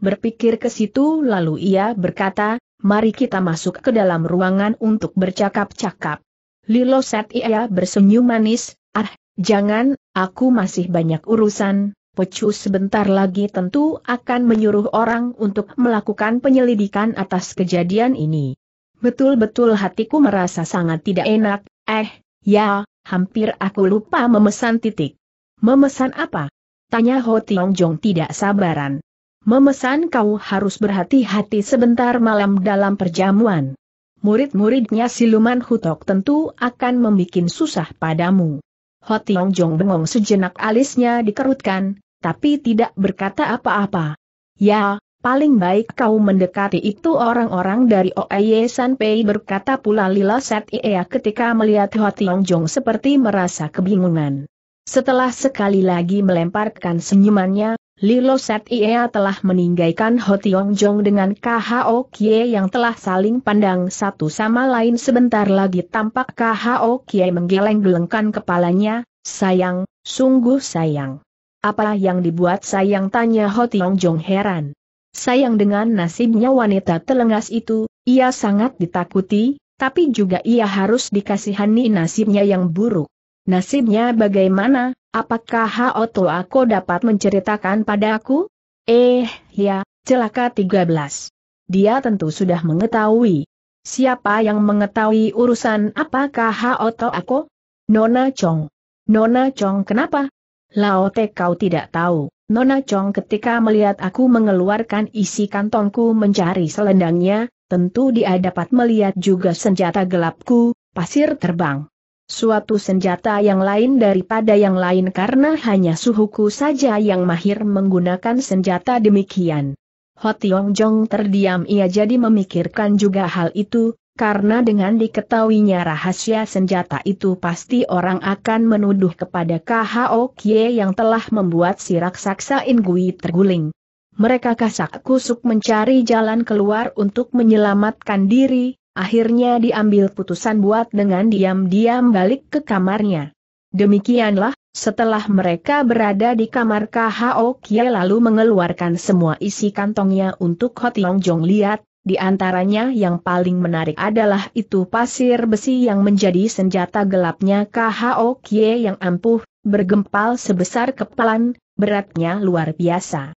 Berpikir ke situ lalu ia berkata, mari kita masuk ke dalam ruangan untuk bercakap-cakap. Lilo set ia bersenyum manis, ah, jangan, aku masih banyak urusan, Pecu sebentar lagi tentu akan menyuruh orang untuk melakukan penyelidikan atas kejadian ini. Betul-betul hatiku merasa sangat tidak enak, eh, ya, hampir aku lupa memesan titik. Memesan apa? Tanya Ho Tiong Jong tidak sabaran. Memesan kau harus berhati-hati sebentar malam dalam perjamuan. Murid-muridnya siluman hutok tentu akan membuat susah padamu. Ho Tiong Jong bengong sejenak alisnya dikerutkan, tapi tidak berkata apa-apa. Ya, paling baik kau mendekati itu orang-orang dari Oeye Sanpei berkata pula Lila Set Iea ketika melihat Ho Tiong Jong seperti merasa kebingungan. Setelah sekali lagi melemparkan senyumannya, Lilo Set Ia telah meninggalkan Ho Tiong Jong dengan KHO Kie yang telah saling pandang satu sama lain sebentar lagi tampak KHO Kie menggeleng-gelengkan kepalanya, sayang, sungguh sayang. Apa yang dibuat sayang tanya Ho Tiong Jong heran. Sayang dengan nasibnya wanita telengas itu, ia sangat ditakuti, tapi juga ia harus dikasihani nasibnya yang buruk. Nasibnya bagaimana, apakah Haoto aku dapat menceritakan padaku? Eh, ya, celaka 13. Dia tentu sudah mengetahui. Siapa yang mengetahui urusan apakah Haoto aku? Nona Chong. Nona Chong kenapa? Laote kau tidak tahu. Nona Chong ketika melihat aku mengeluarkan isi kantongku mencari selendangnya, tentu dia dapat melihat juga senjata gelapku, pasir terbang suatu senjata yang lain daripada yang lain karena hanya suhuku saja yang mahir menggunakan senjata demikian. Hotiong Jong terdiam ia jadi memikirkan juga hal itu, karena dengan diketahuinya rahasia senjata itu pasti orang akan menuduh kepada KHO Kie yang telah membuat si raksasa Ingui terguling. Mereka kasak kusuk mencari jalan keluar untuk menyelamatkan diri, Akhirnya diambil putusan buat dengan diam-diam balik ke kamarnya. Demikianlah, setelah mereka berada di kamar KHO Kie lalu mengeluarkan semua isi kantongnya untuk Long Jong lihat, di antaranya yang paling menarik adalah itu pasir besi yang menjadi senjata gelapnya KHO Kie yang ampuh, bergempal sebesar kepalan, beratnya luar biasa.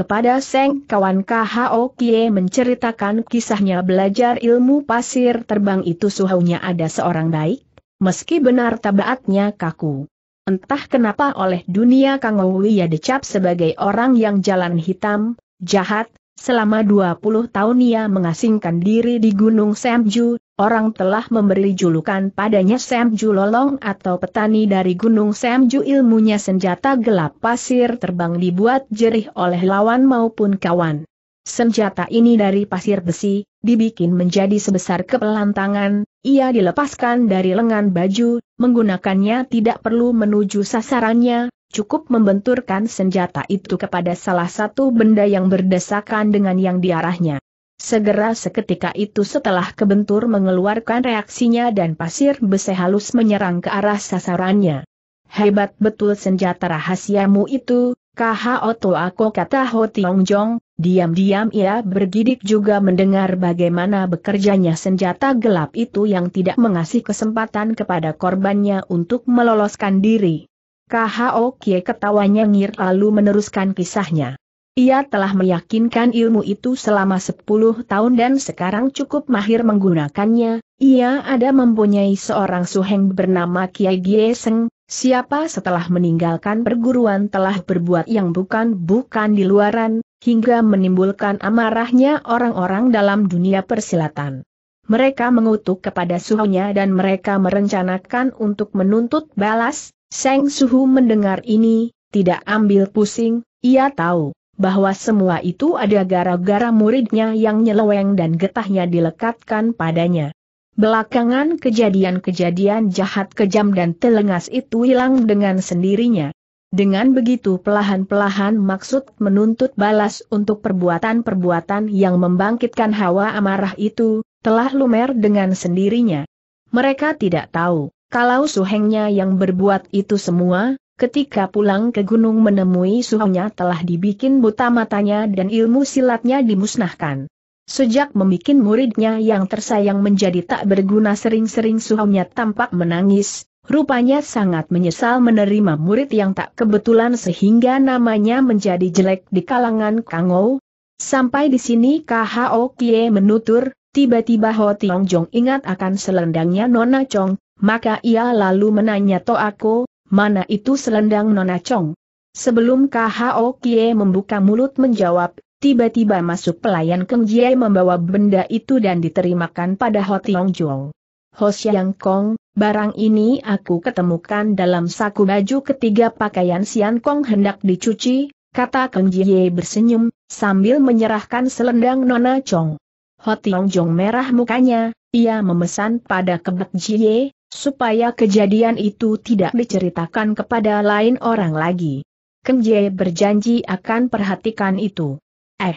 Kepada Seng kawan KHO Kie menceritakan kisahnya belajar ilmu pasir terbang itu suhunya ada seorang baik, meski benar tabaatnya kaku. Entah kenapa oleh dunia Kang ya dicap sebagai orang yang jalan hitam, jahat, selama 20 tahun ia mengasingkan diri di Gunung Semju, orang telah memberi julukan padanya Semju Lolong atau petani dari Gunung Semju ilmunya senjata gelap pasir terbang dibuat jerih oleh lawan maupun kawan. Senjata ini dari pasir besi, dibikin menjadi sebesar kepelantangan, ia dilepaskan dari lengan baju, menggunakannya tidak perlu menuju sasarannya, cukup membenturkan senjata itu kepada salah satu benda yang berdesakan dengan yang diarahnya. Segera seketika itu setelah kebentur mengeluarkan reaksinya dan pasir besi halus menyerang ke arah sasarannya. Hebat betul senjata rahasiamu itu, Oto Ako kata Ho Tiong Jong, diam-diam ia bergidik juga mendengar bagaimana bekerjanya senjata gelap itu yang tidak mengasih kesempatan kepada korbannya untuk meloloskan diri. KHO Kie ketawanya ngir lalu meneruskan kisahnya. Ia telah meyakinkan ilmu itu selama 10 tahun dan sekarang cukup mahir menggunakannya. Ia ada mempunyai seorang suheng bernama Kiai Gieseng, siapa setelah meninggalkan perguruan telah berbuat yang bukan-bukan di luaran, hingga menimbulkan amarahnya orang-orang dalam dunia persilatan. Mereka mengutuk kepada suhunya dan mereka merencanakan untuk menuntut balas. Seng Suhu mendengar ini, tidak ambil pusing, ia tahu, bahwa semua itu ada gara-gara muridnya yang nyeleweng dan getahnya dilekatkan padanya. Belakangan kejadian-kejadian jahat kejam dan telengas itu hilang dengan sendirinya. Dengan begitu pelahan-pelahan maksud menuntut balas untuk perbuatan-perbuatan yang membangkitkan hawa amarah itu, telah lumer dengan sendirinya. Mereka tidak tahu, kalau suhengnya yang berbuat itu semua, Ketika pulang ke gunung menemui suhunya telah dibikin buta matanya dan ilmu silatnya dimusnahkan. Sejak membuat muridnya yang tersayang menjadi tak berguna sering-sering suhunya tampak menangis, rupanya sangat menyesal menerima murid yang tak kebetulan sehingga namanya menjadi jelek di kalangan Kangou. Sampai di sini KHO Kie menutur, tiba-tiba Ho Tiong Jong ingat akan selendangnya Nona Chong, maka ia lalu menanya To aku, Mana itu selendang Nona Chong? Sebelum KHO Kie membuka mulut menjawab, tiba-tiba masuk pelayan Keng Jie membawa benda itu dan diterimakan pada Ho Tiong Jong. Ho Siang Kong, barang ini aku ketemukan dalam saku baju ketiga pakaian Sian Kong hendak dicuci, kata Keng Jie bersenyum, sambil menyerahkan selendang Nona Chong. Ho Tiong Jong merah mukanya, ia memesan pada Kebek Jie, supaya kejadian itu tidak diceritakan kepada lain orang lagi. Keng Jie berjanji akan perhatikan itu. Eh,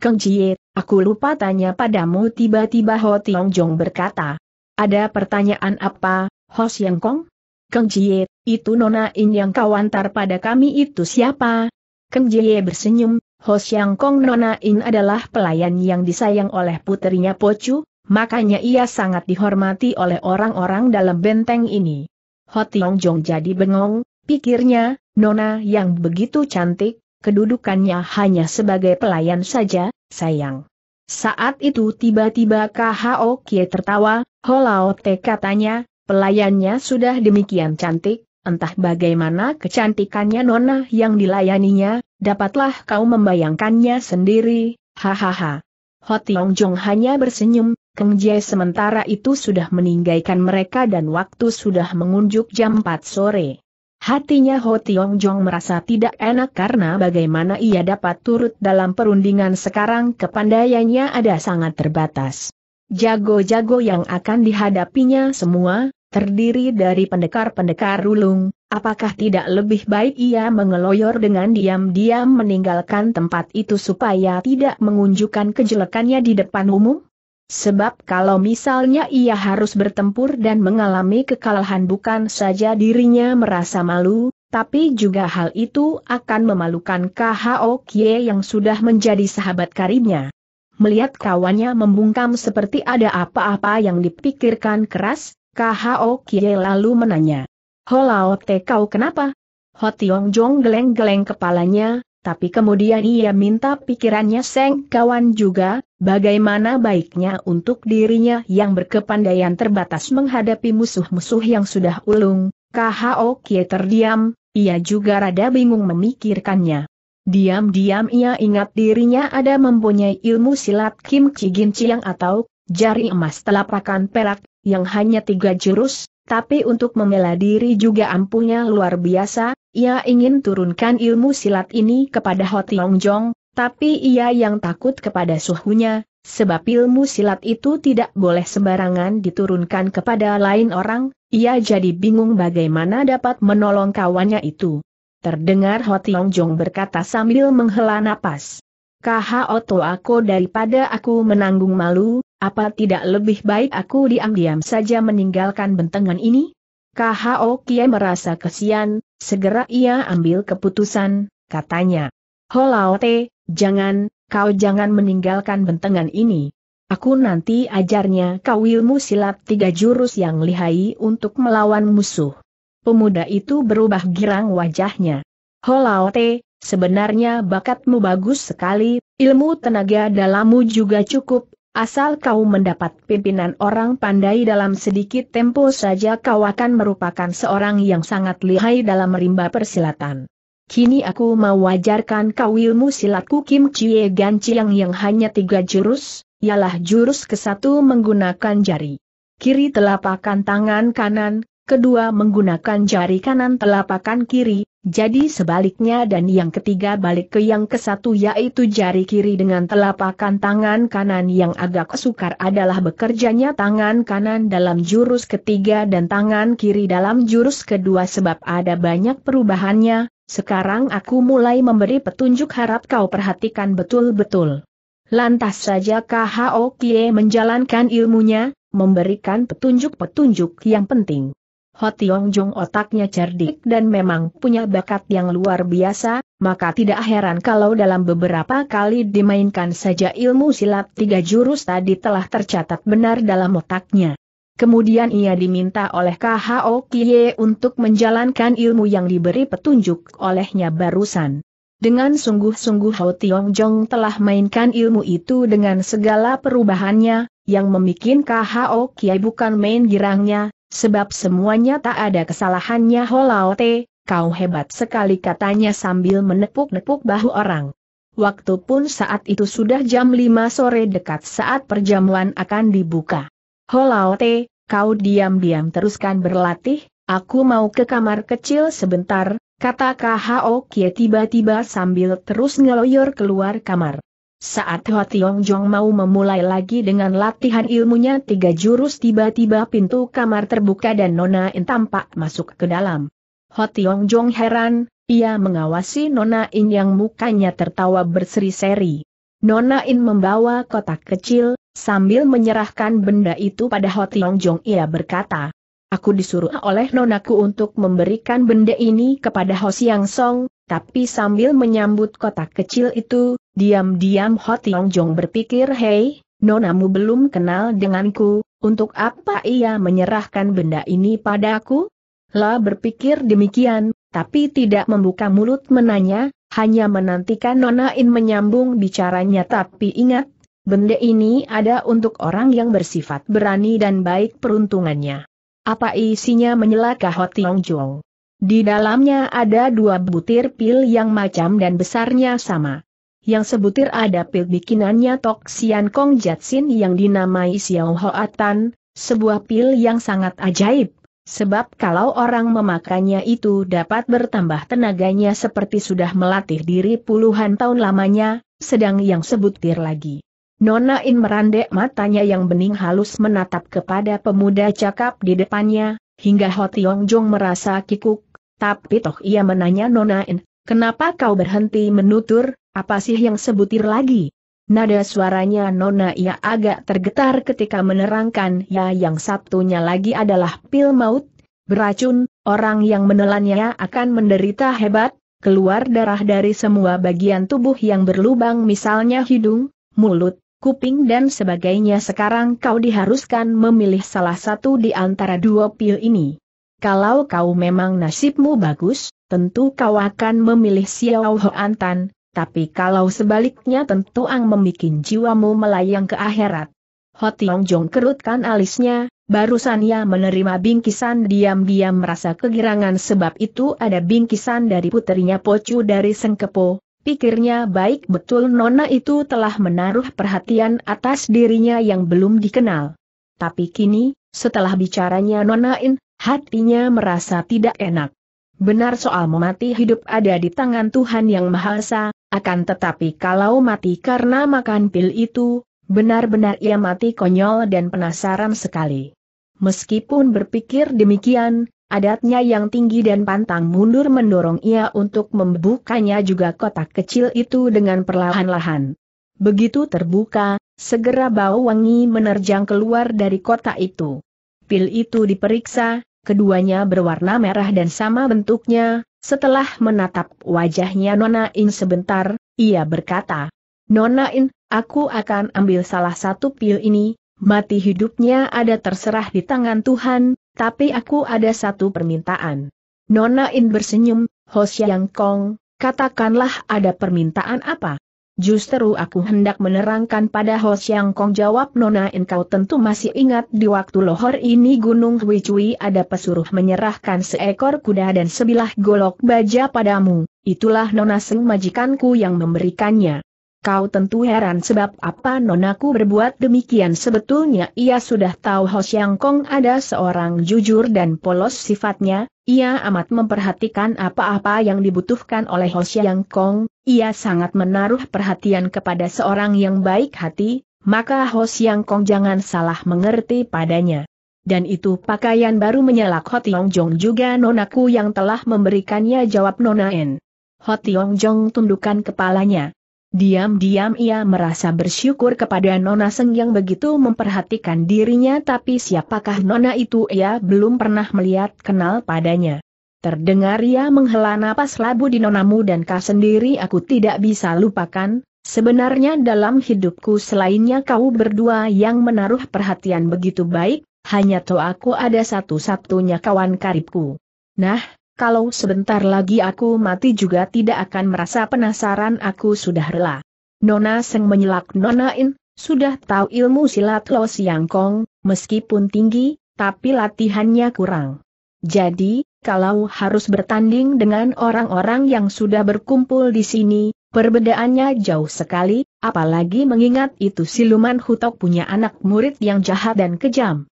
Keng Jie, aku lupa tanya padamu tiba-tiba Ho Tiong Jong berkata. Ada pertanyaan apa, Ho Siang Kong? Keng Jie, itu Nona In yang kau antar pada kami itu siapa? Keng Jie bersenyum, Ho Siang Kong Nona In adalah pelayan yang disayang oleh puterinya Pocu, makanya ia sangat dihormati oleh orang-orang dalam benteng ini. Hotiong Jong jadi bengong, pikirnya, Nona yang begitu cantik, kedudukannya hanya sebagai pelayan saja, sayang. Saat itu tiba-tiba KHO Kie tertawa, Holao Te katanya, pelayannya sudah demikian cantik, entah bagaimana kecantikannya Nona yang dilayaninya, dapatlah kau membayangkannya sendiri, hahaha. Hotiong Jong hanya bersenyum, Keng Jie sementara itu sudah meninggalkan mereka dan waktu sudah mengunjuk jam 4 sore. Hatinya Ho Tiong Jong merasa tidak enak karena bagaimana ia dapat turut dalam perundingan sekarang kepandaiannya ada sangat terbatas. Jago-jago yang akan dihadapinya semua, terdiri dari pendekar-pendekar rulung. apakah tidak lebih baik ia mengeloyor dengan diam-diam meninggalkan tempat itu supaya tidak mengunjukkan kejelekannya di depan umum? Sebab kalau misalnya ia harus bertempur dan mengalami kekalahan bukan saja dirinya merasa malu, tapi juga hal itu akan memalukan Khaokye yang sudah menjadi sahabat karibnya. Melihat kawannya membungkam seperti ada apa-apa yang dipikirkan keras, Khaokye lalu menanya. Holao Te kau kenapa? Hotiong Jong geleng-geleng kepalanya, tapi kemudian ia minta pikirannya Seng kawan juga, bagaimana baiknya untuk dirinya yang berkepandaian terbatas menghadapi musuh-musuh yang sudah ulung, KHO Kie terdiam, ia juga rada bingung memikirkannya. Diam-diam ia ingat dirinya ada mempunyai ilmu silat Kim Gin Chiang atau jari emas telapakan perak, yang hanya tiga jurus, tapi untuk membela diri juga ampuhnya luar biasa, ia ingin turunkan ilmu silat ini kepada Ho Tiong Jong, tapi ia yang takut kepada suhunya, sebab ilmu silat itu tidak boleh sembarangan diturunkan kepada lain orang, ia jadi bingung bagaimana dapat menolong kawannya itu. Terdengar Ho Tiong Jong berkata sambil menghela napas. Kaha oto aku daripada aku menanggung malu, apa tidak lebih baik aku diam-diam saja meninggalkan bentengan ini? KHO Kie merasa kesian, segera ia ambil keputusan, katanya. Holaote, jangan, kau jangan meninggalkan bentengan ini. Aku nanti ajarnya kau ilmu silat tiga jurus yang lihai untuk melawan musuh. Pemuda itu berubah girang wajahnya. Holaote, sebenarnya bakatmu bagus sekali, ilmu tenaga dalammu juga cukup, Asal kau mendapat pimpinan orang pandai dalam sedikit tempo saja kau akan merupakan seorang yang sangat lihai dalam rimba persilatan. Kini aku mau wajarkan kau ilmu silatku Kim Chie Gan Chiang yang hanya tiga jurus, ialah jurus ke satu menggunakan jari kiri telapakan tangan kanan, kedua menggunakan jari kanan telapakan kiri, jadi sebaliknya dan yang ketiga balik ke yang kesatu yaitu jari kiri dengan telapakan tangan kanan yang agak sukar adalah bekerjanya tangan kanan dalam jurus ketiga dan tangan kiri dalam jurus kedua sebab ada banyak perubahannya, sekarang aku mulai memberi petunjuk harap kau perhatikan betul-betul. Lantas saja KHO Kie menjalankan ilmunya, memberikan petunjuk-petunjuk yang penting. Ho Tiong Jong otaknya cerdik dan memang punya bakat yang luar biasa, maka tidak heran kalau dalam beberapa kali dimainkan saja ilmu silat tiga jurus tadi telah tercatat benar dalam otaknya. Kemudian ia diminta oleh KHO Kie untuk menjalankan ilmu yang diberi petunjuk olehnya barusan. Dengan sungguh-sungguh Ho Tiong Jong telah mainkan ilmu itu dengan segala perubahannya, yang memikin KHO Kie bukan main girangnya, Sebab semuanya tak ada kesalahannya Holaote, kau hebat sekali katanya sambil menepuk-nepuk bahu orang. Waktu pun saat itu sudah jam 5 sore dekat saat perjamuan akan dibuka. Holaote, kau diam-diam teruskan berlatih, aku mau ke kamar kecil sebentar, kata KHO Kie tiba-tiba sambil terus ngeloyor keluar kamar. Saat Hua Tiong Jong mau memulai lagi dengan latihan ilmunya tiga jurus tiba-tiba pintu kamar terbuka dan Nona In tampak masuk ke dalam. Hua Tiong Jong heran, ia mengawasi Nona In yang mukanya tertawa berseri-seri. Nona In membawa kotak kecil, sambil menyerahkan benda itu pada Hua Tiong Jong ia berkata, Aku disuruh oleh nonaku untuk memberikan benda ini kepada Ho Yang Song, tapi sambil menyambut kotak kecil itu, diam-diam Ho Tiong Jong berpikir hei, nonamu belum kenal denganku, untuk apa ia menyerahkan benda ini padaku? La berpikir demikian, tapi tidak membuka mulut menanya, hanya menantikan Nona In menyambung bicaranya tapi ingat, benda ini ada untuk orang yang bersifat berani dan baik peruntungannya. Apa isinya menyelakah Ho Tiong Jong? Di dalamnya ada dua butir pil yang macam dan besarnya sama. Yang sebutir ada pil bikinannya Tok Sian Kong Jatsin yang dinamai Xiao Hoatan, sebuah pil yang sangat ajaib. Sebab kalau orang memakannya itu dapat bertambah tenaganya seperti sudah melatih diri puluhan tahun lamanya, sedang yang sebutir lagi. Nona In merandek matanya yang bening halus menatap kepada pemuda cakap di depannya, hingga Ho Tiong Jong merasa kikuk, tapi toh ia menanya Nona En, kenapa kau berhenti menutur, apa sih yang sebutir lagi? Nada suaranya Nona ia agak tergetar ketika menerangkan ya yang satunya lagi adalah pil maut, beracun, orang yang menelannya akan menderita hebat, keluar darah dari semua bagian tubuh yang berlubang misalnya hidung, mulut, kuping dan sebagainya sekarang kau diharuskan memilih salah satu di antara dua pil ini kalau kau memang nasibmu bagus, tentu kau akan memilih Xiao Ho Antan. tapi kalau sebaliknya tentu ang membuat jiwamu melayang ke akhirat. Ho Tiong Jong kerutkan alisnya, barusan ia menerima bingkisan diam-diam merasa kegirangan sebab itu ada bingkisan dari puterinya Pocu dari Sengkepo, Pikirnya baik betul Nona itu telah menaruh perhatian atas dirinya yang belum dikenal. Tapi kini, setelah bicaranya Nona In, Hatinya merasa tidak enak. Benar soal mati hidup ada di tangan Tuhan Yang Maha Esa, akan tetapi kalau mati karena makan pil itu, benar-benar ia mati konyol dan penasaran sekali. Meskipun berpikir demikian, adatnya yang tinggi dan pantang mundur mendorong ia untuk membukanya juga kotak kecil itu dengan perlahan-lahan. Begitu terbuka, segera bau wangi menerjang keluar dari kotak itu. Pil itu diperiksa, keduanya berwarna merah dan sama bentuknya, setelah menatap wajahnya Nona In sebentar, ia berkata, Nona In, aku akan ambil salah satu pil ini, mati hidupnya ada terserah di tangan Tuhan, tapi aku ada satu permintaan. Nona In bersenyum, Ho Kong, katakanlah ada permintaan apa? Justru aku hendak menerangkan pada Hos Yang Kong jawab Nona engkau tentu masih ingat di waktu lohor ini Gunung Hui Cui ada pesuruh menyerahkan seekor kuda dan sebilah golok baja padamu, itulah Nona Seng majikanku yang memberikannya. Kau tentu heran sebab apa nonaku berbuat demikian sebetulnya ia sudah tahu Ho Siang Kong ada seorang jujur dan polos sifatnya, ia amat memperhatikan apa-apa yang dibutuhkan oleh Ho Siang Kong, ia sangat menaruh perhatian kepada seorang yang baik hati, maka Ho Siang Kong jangan salah mengerti padanya. Dan itu pakaian baru menyalak Ho Tiong Jong juga nonaku yang telah memberikannya jawab Nona N. Ho Tiong Jong tundukkan kepalanya. Diam-diam ia merasa bersyukur kepada Nona Seng yang begitu memperhatikan dirinya tapi siapakah Nona itu ia belum pernah melihat kenal padanya. Terdengar ia menghela napas labu di nonamu dan kau sendiri aku tidak bisa lupakan, sebenarnya dalam hidupku selainnya kau berdua yang menaruh perhatian begitu baik, hanya toh aku ada satu-satunya kawan karibku. Nah, kalau sebentar lagi aku mati juga tidak akan merasa penasaran aku sudah rela. Nona Seng menyelak Nona In, sudah tahu ilmu silat Lo Siang Kong, meskipun tinggi, tapi latihannya kurang. Jadi, kalau harus bertanding dengan orang-orang yang sudah berkumpul di sini, perbedaannya jauh sekali, apalagi mengingat itu siluman hutok punya anak murid yang jahat dan kejam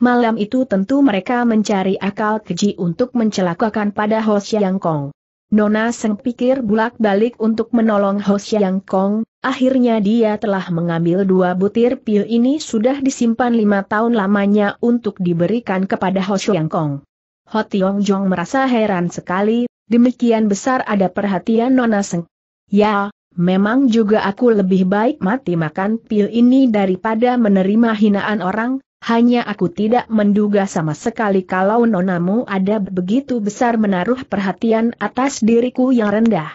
malam itu tentu mereka mencari akal keji untuk mencelakakan pada Ho Xiang Kong. Nona Seng pikir bulak-balik untuk menolong Ho Xiang Kong, akhirnya dia telah mengambil dua butir pil ini sudah disimpan lima tahun lamanya untuk diberikan kepada Ho Xiang Kong. Ho Tiong Jong merasa heran sekali, demikian besar ada perhatian Nona Seng. Ya, Memang juga aku lebih baik mati makan pil ini daripada menerima hinaan orang, hanya aku tidak menduga sama sekali kalau nonamu ada begitu besar menaruh perhatian atas diriku yang rendah.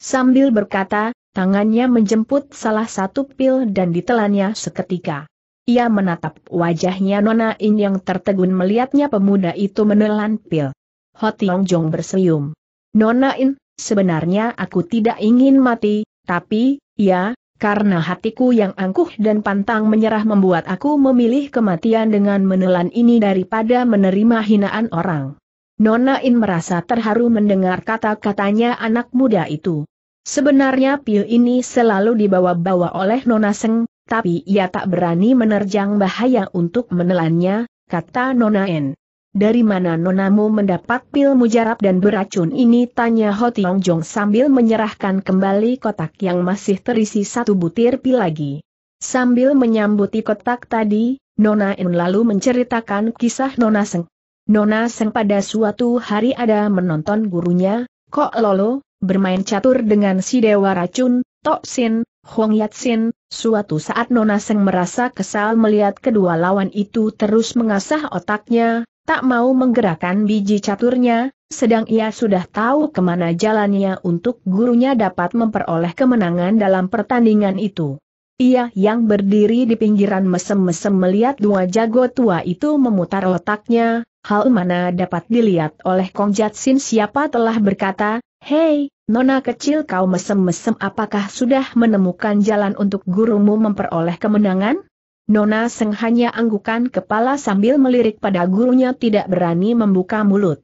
Sambil berkata, tangannya menjemput salah satu pil dan ditelannya seketika. Ia menatap wajahnya Nona In yang tertegun melihatnya pemuda itu menelan pil. Ho Tiong Jong bersenyum. Nona In, sebenarnya aku tidak ingin mati, tapi, ya, karena hatiku yang angkuh dan pantang menyerah membuat aku memilih kematian dengan menelan ini daripada menerima hinaan orang. Nona In merasa terharu mendengar kata-katanya anak muda itu. Sebenarnya pil ini selalu dibawa-bawa oleh Nona Seng, tapi ia tak berani menerjang bahaya untuk menelannya, kata Nona In. Dari mana nonamu mendapat pil mujarab dan beracun ini? Tanya Ho Tiong Jong sambil menyerahkan kembali kotak yang masih terisi satu butir pil lagi. Sambil menyambuti kotak tadi, Nona En lalu menceritakan kisah Nona Seng. Nona Seng pada suatu hari ada menonton gurunya, Kok Lolo, bermain catur dengan si Dewa Racun, Tok Sin, Hong Yat Sin, suatu saat Nona Seng merasa kesal melihat kedua lawan itu terus mengasah otaknya, tak mau menggerakkan biji caturnya, sedang ia sudah tahu kemana jalannya untuk gurunya dapat memperoleh kemenangan dalam pertandingan itu. Ia yang berdiri di pinggiran mesem-mesem melihat dua jago tua itu memutar otaknya, hal mana dapat dilihat oleh Kong Jatsin siapa telah berkata, Hei, nona kecil kau mesem-mesem apakah sudah menemukan jalan untuk gurumu memperoleh kemenangan? Nona Seng hanya anggukan kepala sambil melirik pada gurunya tidak berani membuka mulut.